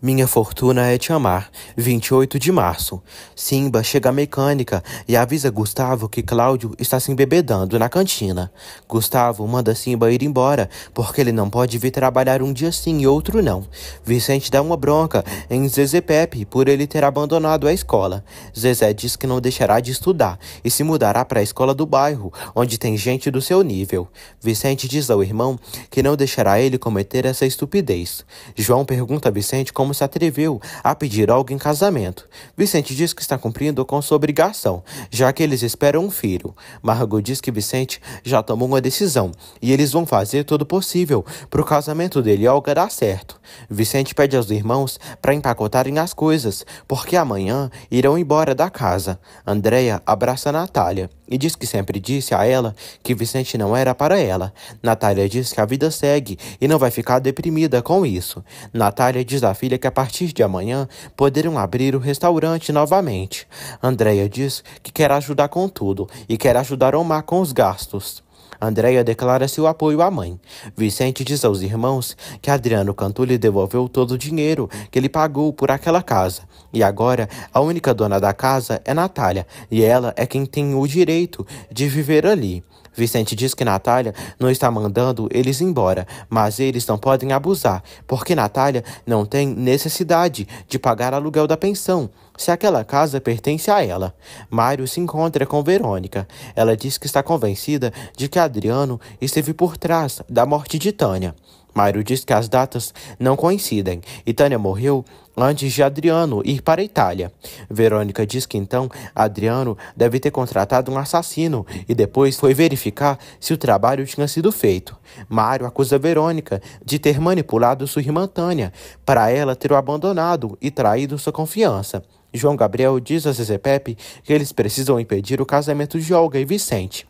Speaker 1: Minha fortuna é te amar. 28 de março. Simba chega à mecânica e avisa Gustavo que Cláudio está se embebedando na cantina. Gustavo manda Simba ir embora, porque ele não pode vir trabalhar um dia sim e outro não. Vicente dá uma bronca em Zezé Pepe por ele ter abandonado a escola. Zezé diz que não deixará de estudar e se mudará para a escola do bairro, onde tem gente do seu nível. Vicente diz ao irmão que não deixará ele cometer essa estupidez. João pergunta a Vicente como como se atreveu a pedir algo em casamento. Vicente diz que está cumprindo com sua obrigação, já que eles esperam um filho. Margot diz que Vicente já tomou uma decisão e eles vão fazer todo possível para o casamento dele e Olga dar certo. Vicente pede aos irmãos para empacotarem as coisas, porque amanhã irão embora da casa. Andrea abraça Natália e diz que sempre disse a ela que Vicente não era para ela. Natália diz que a vida segue e não vai ficar deprimida com isso. Natália diz à filha família que a partir de amanhã poderão abrir o restaurante novamente. Andreia diz que quer ajudar com tudo e quer ajudar Omar com os gastos. Andreia declara seu apoio à mãe. Vicente diz aos irmãos que Adriano Cantu lhe devolveu todo o dinheiro que ele pagou por aquela casa. E agora, a única dona da casa é Natália, e ela é quem tem o direito de viver ali. Vicente diz que Natália não está mandando eles embora, mas eles não podem abusar, porque Natália não tem necessidade de pagar aluguel da pensão, se aquela casa pertence a ela. Mário se encontra com Verônica. Ela diz que está convencida de que Adriano esteve por trás da morte de Tânia. Mário diz que as datas não coincidem e Tânia morreu antes de Adriano ir para a Itália. Verônica diz que então Adriano deve ter contratado um assassino e depois foi verificar se o trabalho tinha sido feito. Mário acusa Verônica de ter manipulado sua irmã Tânia para ela ter o abandonado e traído sua confiança. João Gabriel diz a Zezepepe que eles precisam impedir o casamento de Olga e Vicente.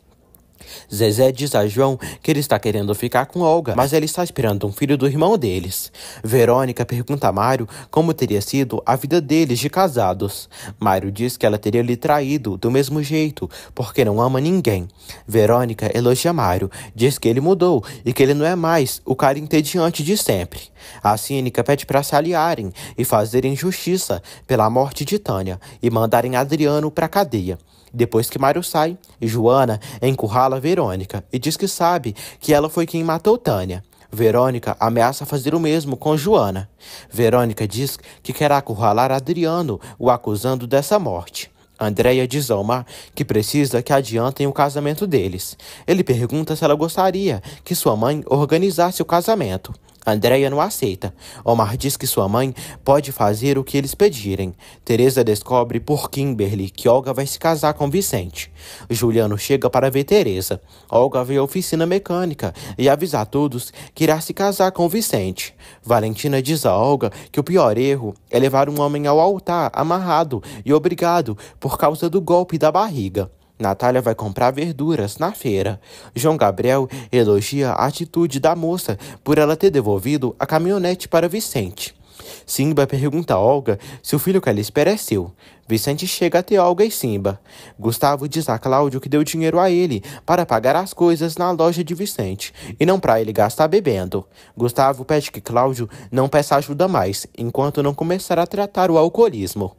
Speaker 1: Zezé diz a João que ele está querendo ficar com Olga, mas ele está esperando um filho do irmão deles. Verônica pergunta a Mário como teria sido a vida deles de casados. Mário diz que ela teria lhe traído do mesmo jeito, porque não ama ninguém. Verônica elogia Mário, diz que ele mudou e que ele não é mais o cara entediante de sempre. A cínica pede para se aliarem e fazerem justiça pela morte de Tânia e mandarem Adriano para cadeia. Depois que Mário sai, Joana encurrala Verônica e diz que sabe que ela foi quem matou Tânia. Verônica ameaça fazer o mesmo com Joana. Verônica diz que quer acurralar Adriano, o acusando dessa morte. Andréia diz ao Mar que precisa que adiantem o casamento deles. Ele pergunta se ela gostaria que sua mãe organizasse o casamento. Andréia não aceita. Omar diz que sua mãe pode fazer o que eles pedirem. Teresa descobre por Kimberly que Olga vai se casar com Vicente. Juliano chega para ver Teresa. Olga vê a oficina mecânica e avisa a todos que irá se casar com Vicente. Valentina diz a Olga que o pior erro é levar um homem ao altar amarrado e obrigado por causa do golpe da barriga. Natália vai comprar verduras na feira. João Gabriel elogia a atitude da moça por ela ter devolvido a caminhonete para Vicente. Simba pergunta a Olga se o filho que ela espera é seu. Vicente chega até Olga e Simba. Gustavo diz a Cláudio que deu dinheiro a ele para pagar as coisas na loja de Vicente e não para ele gastar bebendo. Gustavo pede que Cláudio não peça ajuda mais enquanto não começar a tratar o alcoolismo.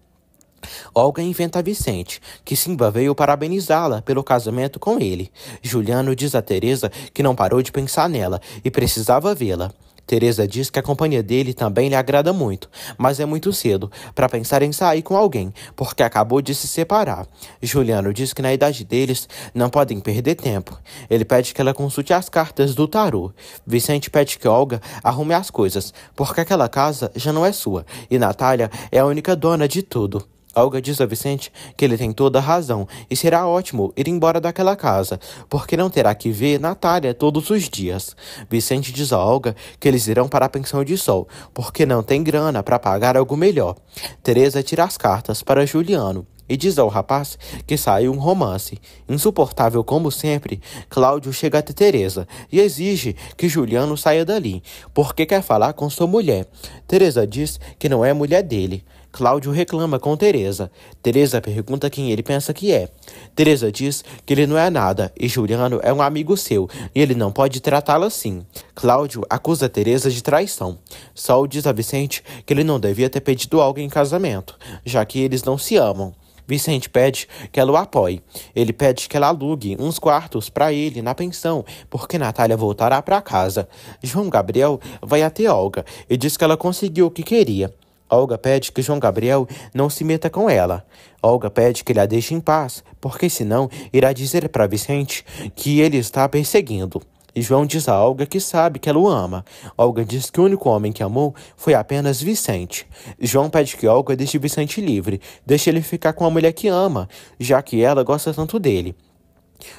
Speaker 1: Olga inventa Vicente, que Simba veio parabenizá-la pelo casamento com ele. Juliano diz a Teresa que não parou de pensar nela e precisava vê-la. Teresa diz que a companhia dele também lhe agrada muito, mas é muito cedo para pensar em sair com alguém, porque acabou de se separar. Juliano diz que na idade deles não podem perder tempo. Ele pede que ela consulte as cartas do tarô. Vicente pede que Olga arrume as coisas, porque aquela casa já não é sua e Natália é a única dona de tudo. Olga é diz a Vicente que ele tem toda a razão e será ótimo ir embora daquela casa, porque não terá que ver Natália todos os dias. Vicente diz a Olga que eles irão para a pensão de sol, porque não tem grana para pagar algo melhor. Teresa tira as cartas para Juliano e diz ao rapaz que saiu um romance. Insuportável como sempre, Cláudio chega até Teresa e exige que Juliano saia dali, porque quer falar com sua mulher. Teresa diz que não é mulher dele. Cláudio reclama com Teresa. Teresa pergunta quem ele pensa que é. Teresa diz que ele não é nada e Juliano é um amigo seu e ele não pode tratá-la assim. Cláudio acusa Teresa de traição. Sol diz a Vicente que ele não devia ter pedido algo em casamento, já que eles não se amam. Vicente pede que ela o apoie. Ele pede que ela alugue uns quartos para ele na pensão, porque Natália voltará para casa. João Gabriel vai até Olga e diz que ela conseguiu o que queria. Olga pede que João Gabriel não se meta com ela. Olga pede que ele a deixe em paz, porque senão irá dizer para Vicente que ele está a perseguindo. E João diz a Olga que sabe que ela o ama. Olga diz que o único homem que amou foi apenas Vicente. João pede que Olga deixe Vicente livre, deixe ele ficar com a mulher que ama, já que ela gosta tanto dele.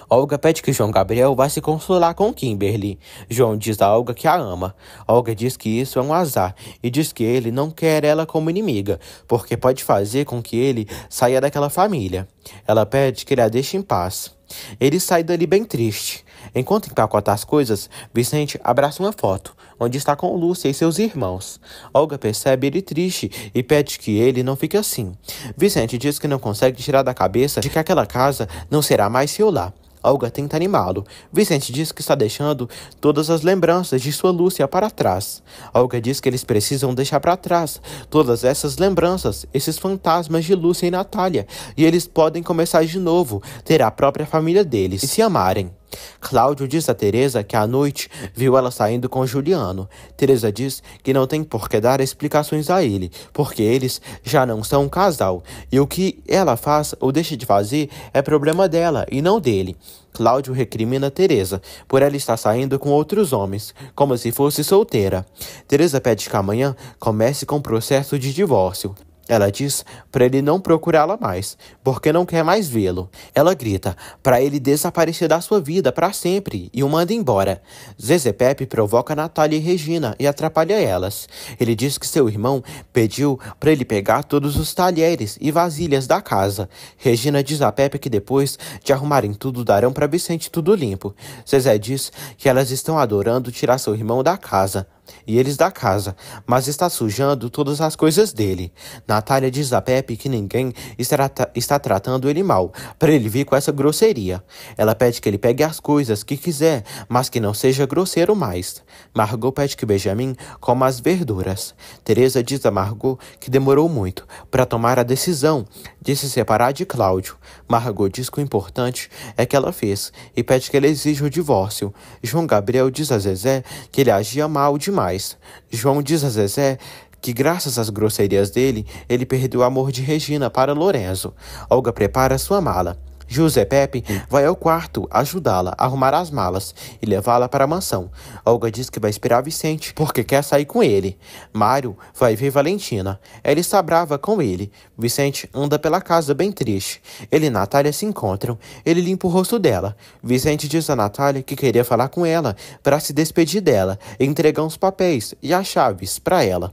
Speaker 1: Olga pede que João Gabriel vá se consolar com Kimberly. João diz a Olga que a ama. Olga diz que isso é um azar e diz que ele não quer ela como inimiga, porque pode fazer com que ele saia daquela família. Ela pede que ele a deixe em paz. Ele sai dali bem triste. Enquanto empacota as coisas, Vicente abraça uma foto onde está com Lúcia e seus irmãos. Olga percebe ele triste e pede que ele não fique assim. Vicente diz que não consegue tirar da cabeça de que aquela casa não será mais seu lar. Olga tenta animá-lo. Vicente diz que está deixando todas as lembranças de sua Lúcia para trás. Olga diz que eles precisam deixar para trás todas essas lembranças, esses fantasmas de Lúcia e Natália, e eles podem começar de novo, ter a própria família deles e se amarem. Cláudio diz a Teresa que à noite viu ela saindo com Juliano. Teresa diz que não tem por que dar explicações a ele, porque eles já não são um casal, e o que ela faz ou deixa de fazer é problema dela e não dele. Cláudio recrimina Teresa por ela estar saindo com outros homens, como se fosse solteira. Teresa pede que amanhã comece com o processo de divórcio. Ela diz para ele não procurá-la mais, porque não quer mais vê-lo. Ela grita para ele desaparecer da sua vida para sempre e o manda embora. Zezé Pepe provoca Natália e Regina e atrapalha elas. Ele diz que seu irmão pediu para ele pegar todos os talheres e vasilhas da casa. Regina diz a Pepe que depois de arrumarem tudo darão para Vicente tudo limpo. Zezé diz que elas estão adorando tirar seu irmão da casa e eles da casa, mas está sujando todas as coisas dele. Natália diz a Pepe que ninguém está, está tratando ele mal, para ele vir com essa grosseria. Ela pede que ele pegue as coisas que quiser, mas que não seja grosseiro mais. Margot pede que Benjamin coma as verduras. Teresa diz a Margot que demorou muito para tomar a decisão de se separar de Cláudio. Margot diz que o importante é que ela fez e pede que ele exija o divórcio. João Gabriel diz a Zezé que ele agia mal demais mais. João diz a Zezé que, graças às grosserias dele, ele perdeu o amor de Regina para Lorenzo. Olga prepara sua mala. José Pepe hum. vai ao quarto ajudá-la a arrumar as malas e levá-la para a mansão. Olga diz que vai esperar Vicente porque quer sair com ele. Mário vai ver Valentina. Ela está brava com ele. Vicente anda pela casa bem triste. Ele e Natália se encontram. Ele limpa o rosto dela. Vicente diz a Natália que queria falar com ela para se despedir dela, entregar os papéis e as chaves para ela.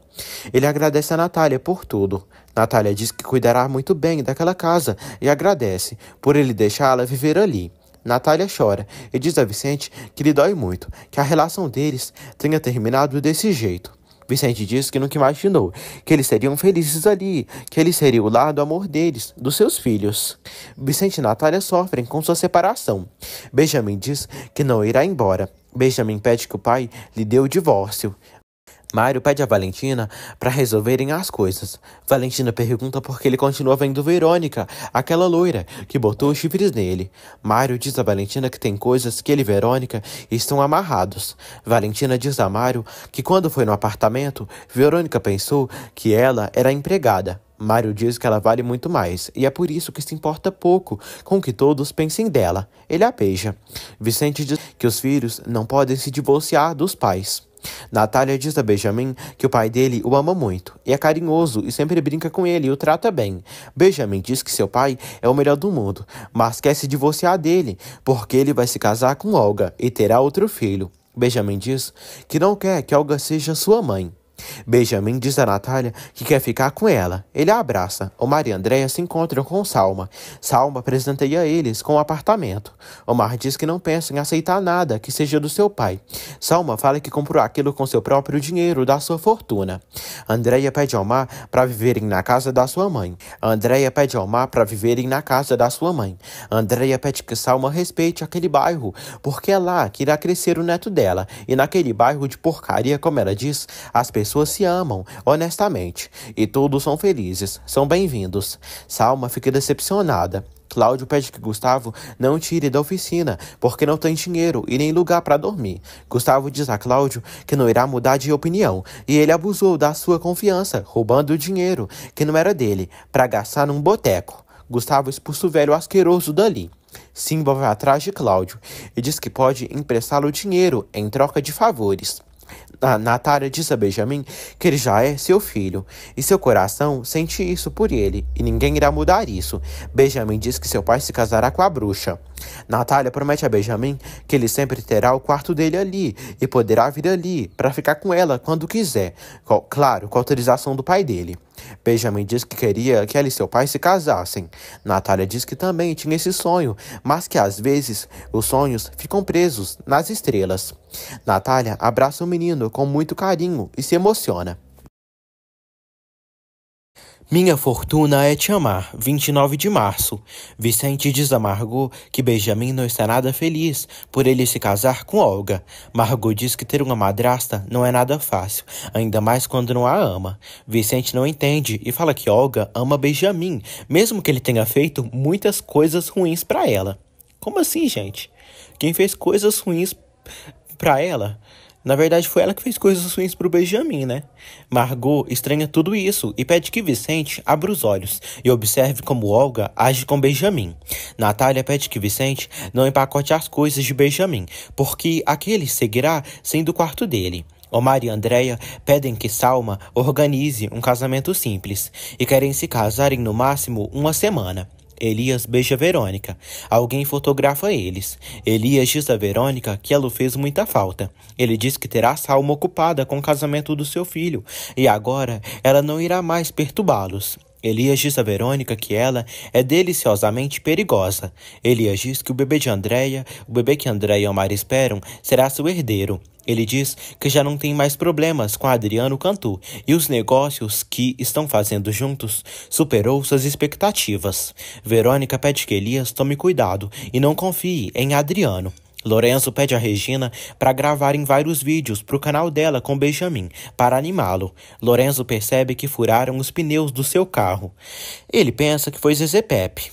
Speaker 1: Ele agradece a Natália por tudo. Natália diz que cuidará muito bem daquela casa e agradece por ele deixá-la viver ali. Natália chora e diz a Vicente que lhe dói muito que a relação deles tenha terminado desse jeito. Vicente diz que nunca imaginou que eles seriam felizes ali, que ele seria o lar do amor deles, dos seus filhos. Vicente e Natália sofrem com sua separação. Benjamin diz que não irá embora. Benjamin pede que o pai lhe dê o divórcio. Mário pede a Valentina para resolverem as coisas. Valentina pergunta por que ele continua vendo Verônica, aquela loira que botou os chifres nele. Mário diz a Valentina que tem coisas que ele e Verônica estão amarrados. Valentina diz a Mário que quando foi no apartamento, Verônica pensou que ela era empregada. Mário diz que ela vale muito mais, e é por isso que se importa pouco com que todos pensem dela. Ele a beija. Vicente diz que os filhos não podem se divorciar dos pais. Natália diz a Benjamin que o pai dele o ama muito e é carinhoso e sempre brinca com ele e o trata bem. Benjamin diz que seu pai é o melhor do mundo, mas quer se divorciar dele porque ele vai se casar com Olga e terá outro filho. Benjamin diz que não quer que Olga seja sua mãe. Benjamin diz a Natália que quer ficar com ela. Ele a abraça. Omar e Andréia se encontram com Salma. Salma presenteia eles com o um apartamento. Omar diz que não pensa em aceitar nada que seja do seu pai. Salma fala que comprou aquilo com seu próprio dinheiro, da sua fortuna. Andréia pede a Omar para viverem na casa da sua mãe. Andréia pede a Omar para viverem na casa da sua mãe. Andréia pede que Salma respeite aquele bairro, porque é lá que irá crescer o neto dela. E naquele bairro de porcaria, como ela diz, as pessoas pessoas se amam, honestamente, e todos são felizes, são bem-vindos. Salma fica decepcionada. Cláudio pede que Gustavo não tire da oficina, porque não tem dinheiro e nem lugar para dormir. Gustavo diz a Cláudio que não irá mudar de opinião e ele abusou da sua confiança, roubando o dinheiro que não era dele, para gastar num boteco. Gustavo expulsa o velho asqueroso dali. Simba vai atrás de Cláudio e diz que pode emprestá-lo dinheiro em troca de favores. Natália diz a Benjamin que ele já é seu filho, e seu coração sente isso por ele, e ninguém irá mudar isso. Benjamin diz que seu pai se casará com a bruxa. Natália promete a Benjamin que ele sempre terá o quarto dele ali e poderá vir ali para ficar com ela quando quiser, claro, com autorização do pai dele. Benjamin diz que queria que ela e seu pai se casassem. Natália diz que também tinha esse sonho, mas que às vezes os sonhos ficam presos nas estrelas. Natália abraça o menino com muito carinho e se emociona. Minha fortuna é te amar, 29 de março. Vicente diz a Margot que Benjamin não está nada feliz por ele se casar com Olga. Margot diz que ter uma madrasta não é nada fácil, ainda mais quando não a ama. Vicente não entende e fala que Olga ama Benjamin, mesmo que ele tenha feito muitas coisas ruins para ela. Como assim, gente? Quem fez coisas ruins para ela? Na verdade, foi ela que fez coisas ruins pro Benjamin, né? Margot estranha tudo isso e pede que Vicente abra os olhos e observe como Olga age com Benjamin. Natália pede que Vicente não empacote as coisas de Benjamin, porque aquele seguirá sendo o quarto dele. Omar e Andrea pedem que Salma organize um casamento simples e querem se casarem no máximo uma semana. Elias beija Verônica. Alguém fotografa eles. Elias diz a Verônica que ela fez muita falta. Ele diz que terá Salma ocupada com o casamento do seu filho e agora ela não irá mais perturbá-los. Elias diz a Verônica que ela é deliciosamente perigosa. Elias diz que o bebê de Andréia, o bebê que Andréia e Omar esperam, será seu herdeiro. Ele diz que já não tem mais problemas com Adriano Cantu e os negócios que estão fazendo juntos superou suas expectativas. Verônica pede que Elias tome cuidado e não confie em Adriano. Lorenzo pede a Regina para gravarem vários vídeos para o canal dela com Benjamin, para animá-lo. Lorenzo percebe que furaram os pneus do seu carro. Ele pensa que foi Zezé Pepe,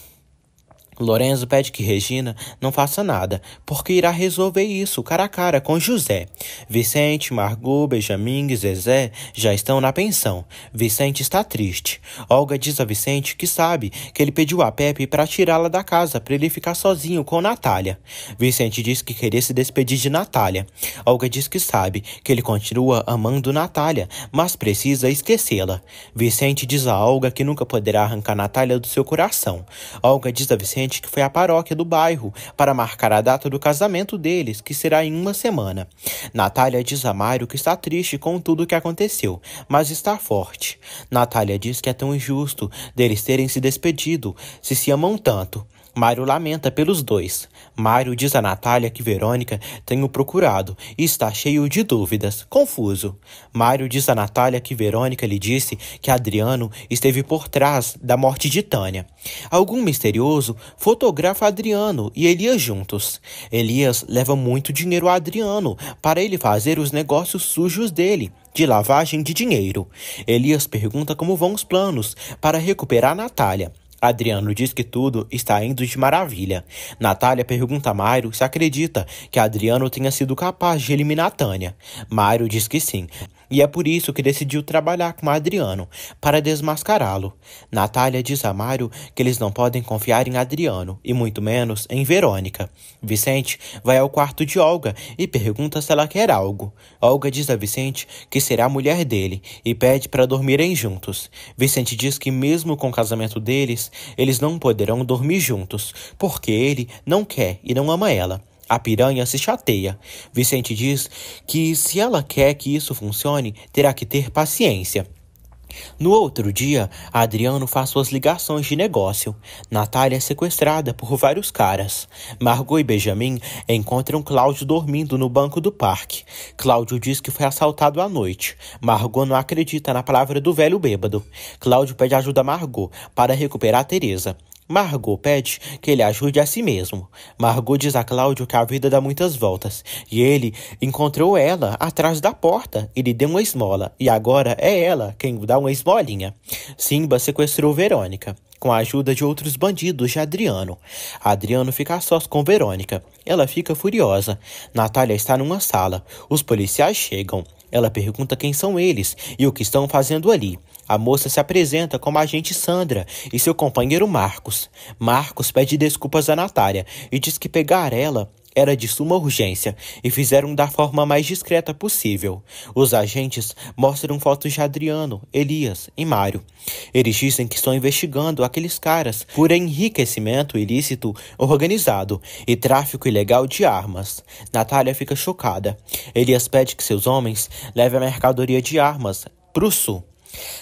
Speaker 1: Lorenzo pede que Regina não faça nada, porque irá resolver isso cara a cara com José. Vicente, Margot, Benjamin e Zezé já estão na pensão. Vicente está triste. Olga diz a Vicente que sabe que ele pediu a Pepe para tirá-la da casa para ele ficar sozinho com Natália. Vicente diz que queria se despedir de Natália. Olga diz que sabe que ele continua amando Natália, mas precisa esquecê-la. Vicente diz a Olga que nunca poderá arrancar Natália do seu coração. Olga diz a Vicente que foi à paróquia do bairro para marcar a data do casamento deles, que será em uma semana. Natália diz a Mário que está triste com tudo o que aconteceu, mas está forte. Natália diz que é tão injusto deles terem se despedido, se se amam tanto. Mário lamenta pelos dois. Mário diz a Natália que Verônica tem o procurado e está cheio de dúvidas, confuso. Mário diz a Natália que Verônica lhe disse que Adriano esteve por trás da morte de Tânia. Algum misterioso fotografa Adriano e Elias juntos. Elias leva muito dinheiro a Adriano para ele fazer os negócios sujos dele de lavagem de dinheiro. Elias pergunta como vão os planos para recuperar Natália. Adriano diz que tudo está indo de maravilha. Natália pergunta a Mário se acredita que Adriano tenha sido capaz de eliminar Tânia. Mário diz que sim, e é por isso que decidiu trabalhar com Adriano, para desmascará-lo. Natália diz a Mário que eles não podem confiar em Adriano, e muito menos em Verônica. Vicente vai ao quarto de Olga e pergunta se ela quer algo. Olga diz a Vicente que será a mulher dele e pede para dormirem juntos. Vicente diz que, mesmo com o casamento deles, eles não poderão dormir juntos, porque ele não quer e não ama ela. A piranha se chateia. Vicente diz que se ela quer que isso funcione, terá que ter paciência. No outro dia, Adriano faz suas ligações de negócio. Natália é sequestrada por vários caras. Margot e Benjamin encontram Cláudio dormindo no banco do parque. Cláudio diz que foi assaltado à noite. Margot não acredita na palavra do velho bêbado. Cláudio pede ajuda a Margot para recuperar Teresa. Margot pede que ele ajude a si mesmo. Margot diz a Cláudio que a vida dá muitas voltas e ele encontrou ela atrás da porta e lhe deu uma esmola, e agora é ela quem dá uma esmolinha. Simba sequestrou Verônica com a ajuda de outros bandidos de Adriano. Adriano fica a sós com Verônica. Ela fica furiosa. Natália está numa sala. Os policiais chegam. Ela pergunta quem são eles e o que estão fazendo ali. A moça se apresenta como a agente Sandra e seu companheiro Marcos. Marcos pede desculpas a Natália e diz que pegar ela era de suma urgência e fizeram da forma mais discreta possível. Os agentes mostram fotos de Adriano, Elias e Mário. Eles dizem que estão investigando aqueles caras por enriquecimento ilícito organizado e tráfico ilegal de armas. Natália fica chocada. Elias pede que seus homens levem a mercadoria de armas para o sul.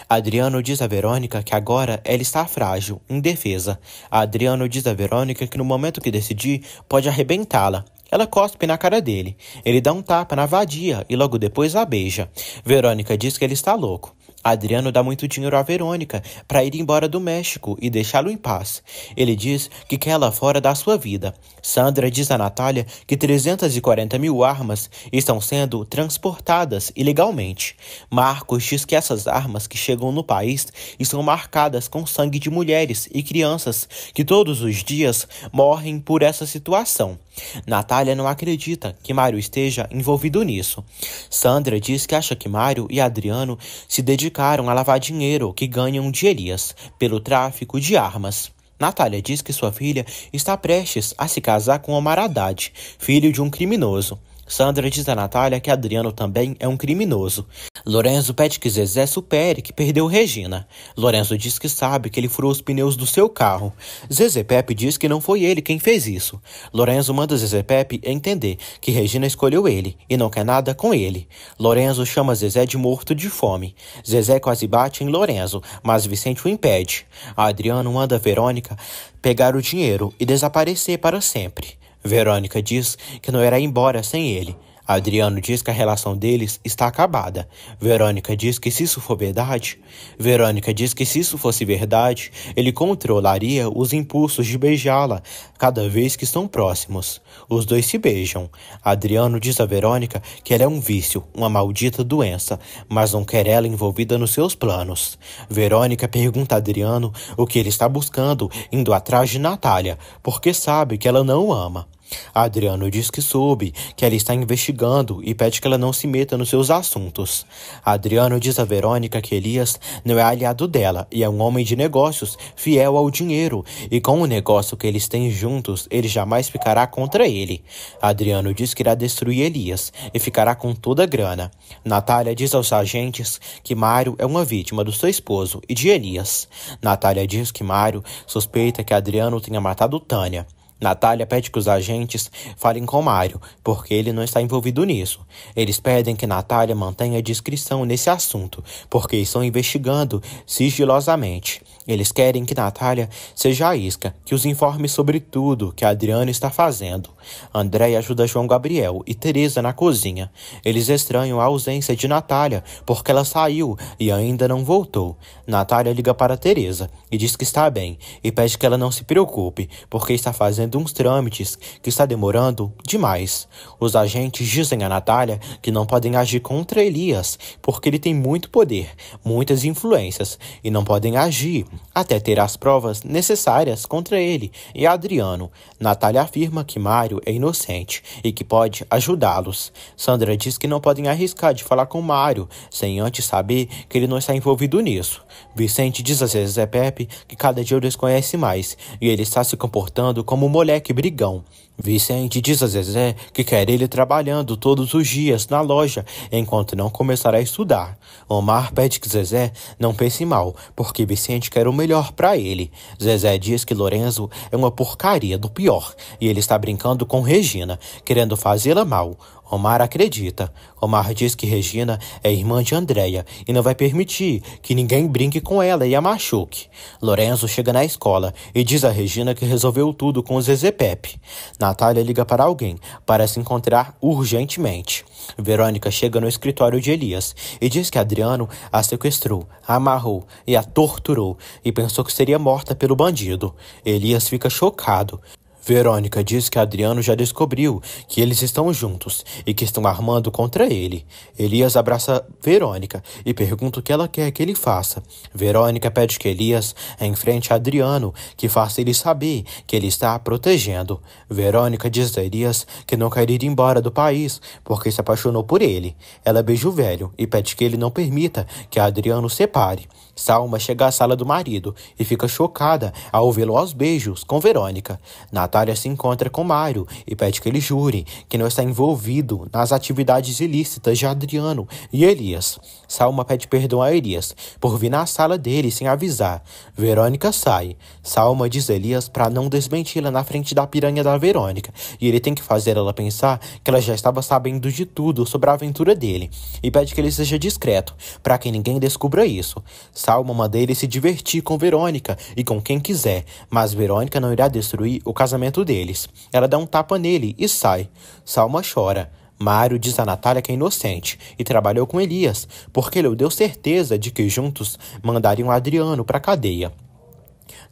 Speaker 1: Adriano diz a Verônica que agora ela está frágil, indefesa. Adriano diz a Verônica que no momento que decidir, pode arrebentá-la. Ela cospe na cara dele. Ele dá um tapa na vadia e logo depois a beija. Verônica diz que ele está louco. Adriano dá muito dinheiro a Verônica para ir embora do México e deixá-lo em paz. Ele diz que quer ela fora da sua vida. Sandra diz a Natália que 340 mil armas estão sendo transportadas ilegalmente. Marcos diz que essas armas que chegam no país estão marcadas com sangue de mulheres e crianças que todos os dias morrem por essa situação. Natália não acredita que Mário esteja envolvido nisso. Sandra diz que acha que Mário e Adriano se dedicaram a lavar dinheiro que ganham de Elias pelo tráfico de armas. Natália diz que sua filha está prestes a se casar com Omar Haddad, filho de um criminoso. Sandra diz a Natália que Adriano também é um criminoso. Lorenzo pede que Zezé supere que perdeu Regina. Lorenzo diz que sabe que ele furou os pneus do seu carro. Zezé Pepe diz que não foi ele quem fez isso. Lorenzo manda Zezé Pepe entender que Regina escolheu ele e não quer nada com ele. Lorenzo chama Zezé de morto de fome. Zezé quase bate em Lorenzo, mas Vicente o impede. A Adriano manda Verônica pegar o dinheiro e desaparecer para sempre. Verônica diz que não irá embora sem ele. Adriano diz que a relação deles está acabada. Verônica diz que se isso for verdade, Verônica diz que se isso fosse verdade, ele controlaria os impulsos de beijá-la cada vez que estão próximos. Os dois se beijam. Adriano diz a Verônica que ela é um vício, uma maldita doença, mas não quer ela envolvida nos seus planos. Verônica pergunta a Adriano o que ele está buscando indo atrás de Natália, porque sabe que ela não ama. Adriano diz que soube, que ela está investigando e pede que ela não se meta nos seus assuntos. Adriano diz a Verônica que Elias não é aliado dela e é um homem de negócios, fiel ao dinheiro, e com o negócio que eles têm juntos, ele jamais ficará contra ele. Adriano diz que irá destruir Elias e ficará com toda a grana. Natália diz aos agentes que Mário é uma vítima do seu esposo e de Elias. Natália diz que Mário suspeita que Adriano tenha matado Tânia. Natália pede que os agentes falem com Mário, porque ele não está envolvido nisso. Eles pedem que Natália mantenha a discrição nesse assunto, porque estão investigando sigilosamente. Eles querem que Natália seja a isca, que os informe sobre tudo que Adriana está fazendo. André ajuda João Gabriel e Teresa na cozinha. Eles estranham a ausência de Natália, porque ela saiu e ainda não voltou. Natália liga para Teresa e diz que está bem e pede que ela não se preocupe, porque está fazendo uns trâmites que está demorando demais. Os agentes dizem a Natália que não podem agir contra Elias, porque ele tem muito poder, muitas influências e não podem agir até ter as provas necessárias contra ele e Adriano. Natália afirma que Mário é inocente e que pode ajudá-los. Sandra diz que não podem arriscar de falar com Mário sem antes saber que ele não está envolvido nisso. Vicente diz a Zezé Pepe que cada dia o desconhece mais e ele está se comportando como um moleque brigão. Vicente diz a Zezé que quer ele trabalhando todos os dias na loja, enquanto não começar a estudar. Omar pede que Zezé não pense mal, porque Vicente quer o melhor para ele. Zezé diz que Lorenzo é uma porcaria do pior e ele está brincando com Regina, querendo fazê-la mal. Omar acredita. Omar diz que Regina é irmã de Andréia e não vai permitir que ninguém brinque com ela e a machuque. Lorenzo chega na escola e diz a Regina que resolveu tudo com o Zezepep. Natália liga para alguém para se encontrar urgentemente. Verônica chega no escritório de Elias e diz que Adriano a sequestrou, a amarrou e a torturou e pensou que seria morta pelo bandido. Elias fica chocado. Verônica diz que Adriano já descobriu que eles estão juntos e que estão armando contra ele. Elias abraça Verônica e pergunta o que ela quer que ele faça. Verônica pede que Elias enfrente Adriano, que faça ele saber que ele está protegendo. Verônica diz a Elias que não quer ir embora do país porque se apaixonou por ele. Ela beija o velho e pede que ele não permita que Adriano separe. Salma chega à sala do marido e fica chocada ao vê-lo aos beijos com Verônica. Natália se encontra com Mário e pede que ele jure que não está envolvido nas atividades ilícitas de Adriano e Elias. Salma pede perdão a Elias por vir na sala dele sem avisar. Verônica sai. Salma diz a Elias para não desmenti-la na frente da piranha da Verônica e ele tem que fazer ela pensar que ela já estava sabendo de tudo sobre a aventura dele e pede que ele seja discreto para que ninguém descubra isso. Salma manda ele se divertir com Verônica e com quem quiser, mas Verônica não irá destruir o casamento deles. Ela dá um tapa nele e sai. Salma chora. Mário diz a Natália que é inocente e trabalhou com Elias, porque ele deu certeza de que juntos mandariam Adriano para a cadeia.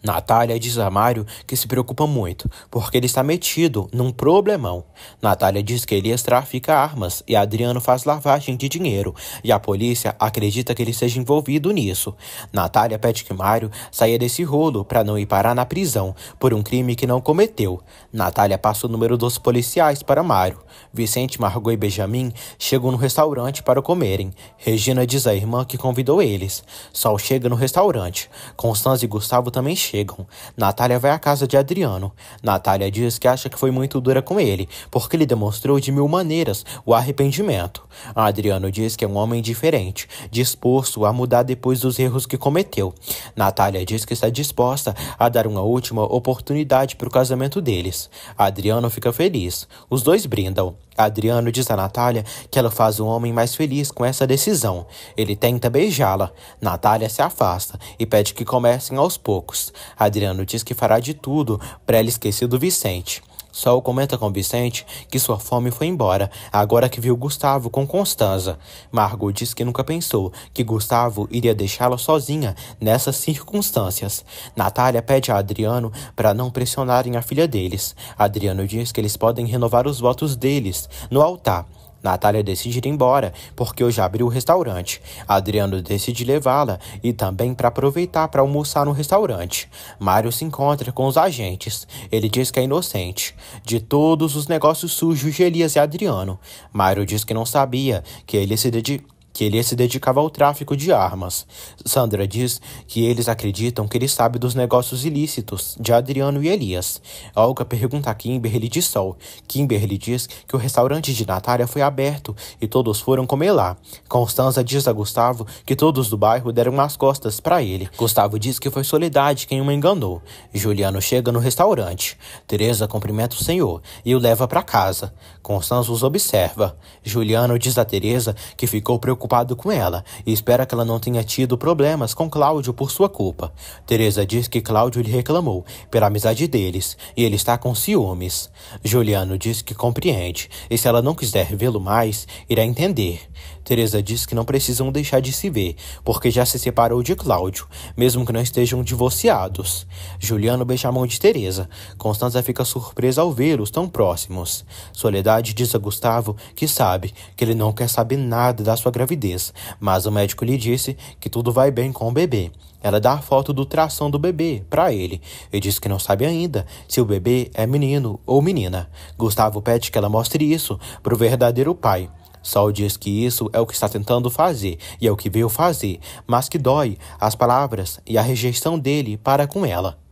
Speaker 1: Natália diz a Mário que se preocupa muito, porque ele está metido num problemão. Natália diz que Elias trafica armas e Adriano faz lavagem de dinheiro, e a polícia acredita que ele seja envolvido nisso. Natália pede que Mário saia desse rolo para não ir parar na prisão por um crime que não cometeu. Natália passa o número dos policiais para Mário. Vicente, Margot e Benjamin chegam no restaurante para comerem. Regina diz à irmã que convidou eles. Sol chega no restaurante. Constanza e Gustavo também chegam chegam. Natália vai à casa de Adriano. Natália diz que acha que foi muito dura com ele, porque ele demonstrou de mil maneiras o arrependimento. Adriano diz que é um homem diferente, disposto a mudar depois dos erros que cometeu. Natália diz que está disposta a dar uma última oportunidade para o casamento deles. Adriano fica feliz. Os dois brindam. Adriano diz a Natália que ela faz o homem mais feliz com essa decisão. Ele tenta beijá-la. Natália se afasta e pede que comecem aos poucos. Adriano diz que fará de tudo para ela esquecer do Vicente. Sol comenta com Vicente que sua fome foi embora agora que viu Gustavo com Constanza. Margot diz que nunca pensou que Gustavo iria deixá-la sozinha nessas circunstâncias. Natália pede a Adriano para não pressionarem a filha deles. Adriano diz que eles podem renovar os votos deles no altar Natália decide ir embora, porque eu já abri o restaurante. Adriano decide levá-la e também para aproveitar para almoçar no restaurante. Mário se encontra com os agentes. Ele diz que é inocente de todos os negócios sujos de Elias e Adriano. Mário diz que não sabia que ele se dedicou que ele se dedicava ao tráfico de armas. Sandra diz que eles acreditam que ele sabe dos negócios ilícitos de Adriano e Elias. Olga pergunta a Kimberly de Sol. Kimberly diz que o restaurante de Natália foi aberto e todos foram comer lá. Constanza diz a Gustavo que todos do bairro deram as costas para ele. Gustavo diz que foi Soledade quem o enganou. Juliano chega no restaurante. Teresa cumprimenta o senhor e o leva para casa. Constanza os observa. Juliano diz a Teresa que ficou preocupada preocupado com ela e espera que ela não tenha tido problemas com Cláudio por sua culpa. Teresa diz que Cláudio lhe reclamou pela amizade deles e ele está com ciúmes. Juliano diz que compreende e se ela não quiser vê-lo mais, irá entender. Teresa diz que não precisam deixar de se ver, porque já se separou de Cláudio, mesmo que não estejam divorciados. Juliano beija a mão de Teresa. Constança fica surpresa ao vê-los tão próximos. Soledade diz a Gustavo que sabe que ele não quer saber nada da sua gravidez, mas o médico lhe disse que tudo vai bem com o bebê. Ela dá a foto do tração do bebê para ele e diz que não sabe ainda se o bebê é menino ou menina. Gustavo pede que ela mostre isso para o verdadeiro pai. Sol diz que isso é o que está tentando fazer e é o que veio fazer, mas que dói as palavras e a rejeição dele para com ela.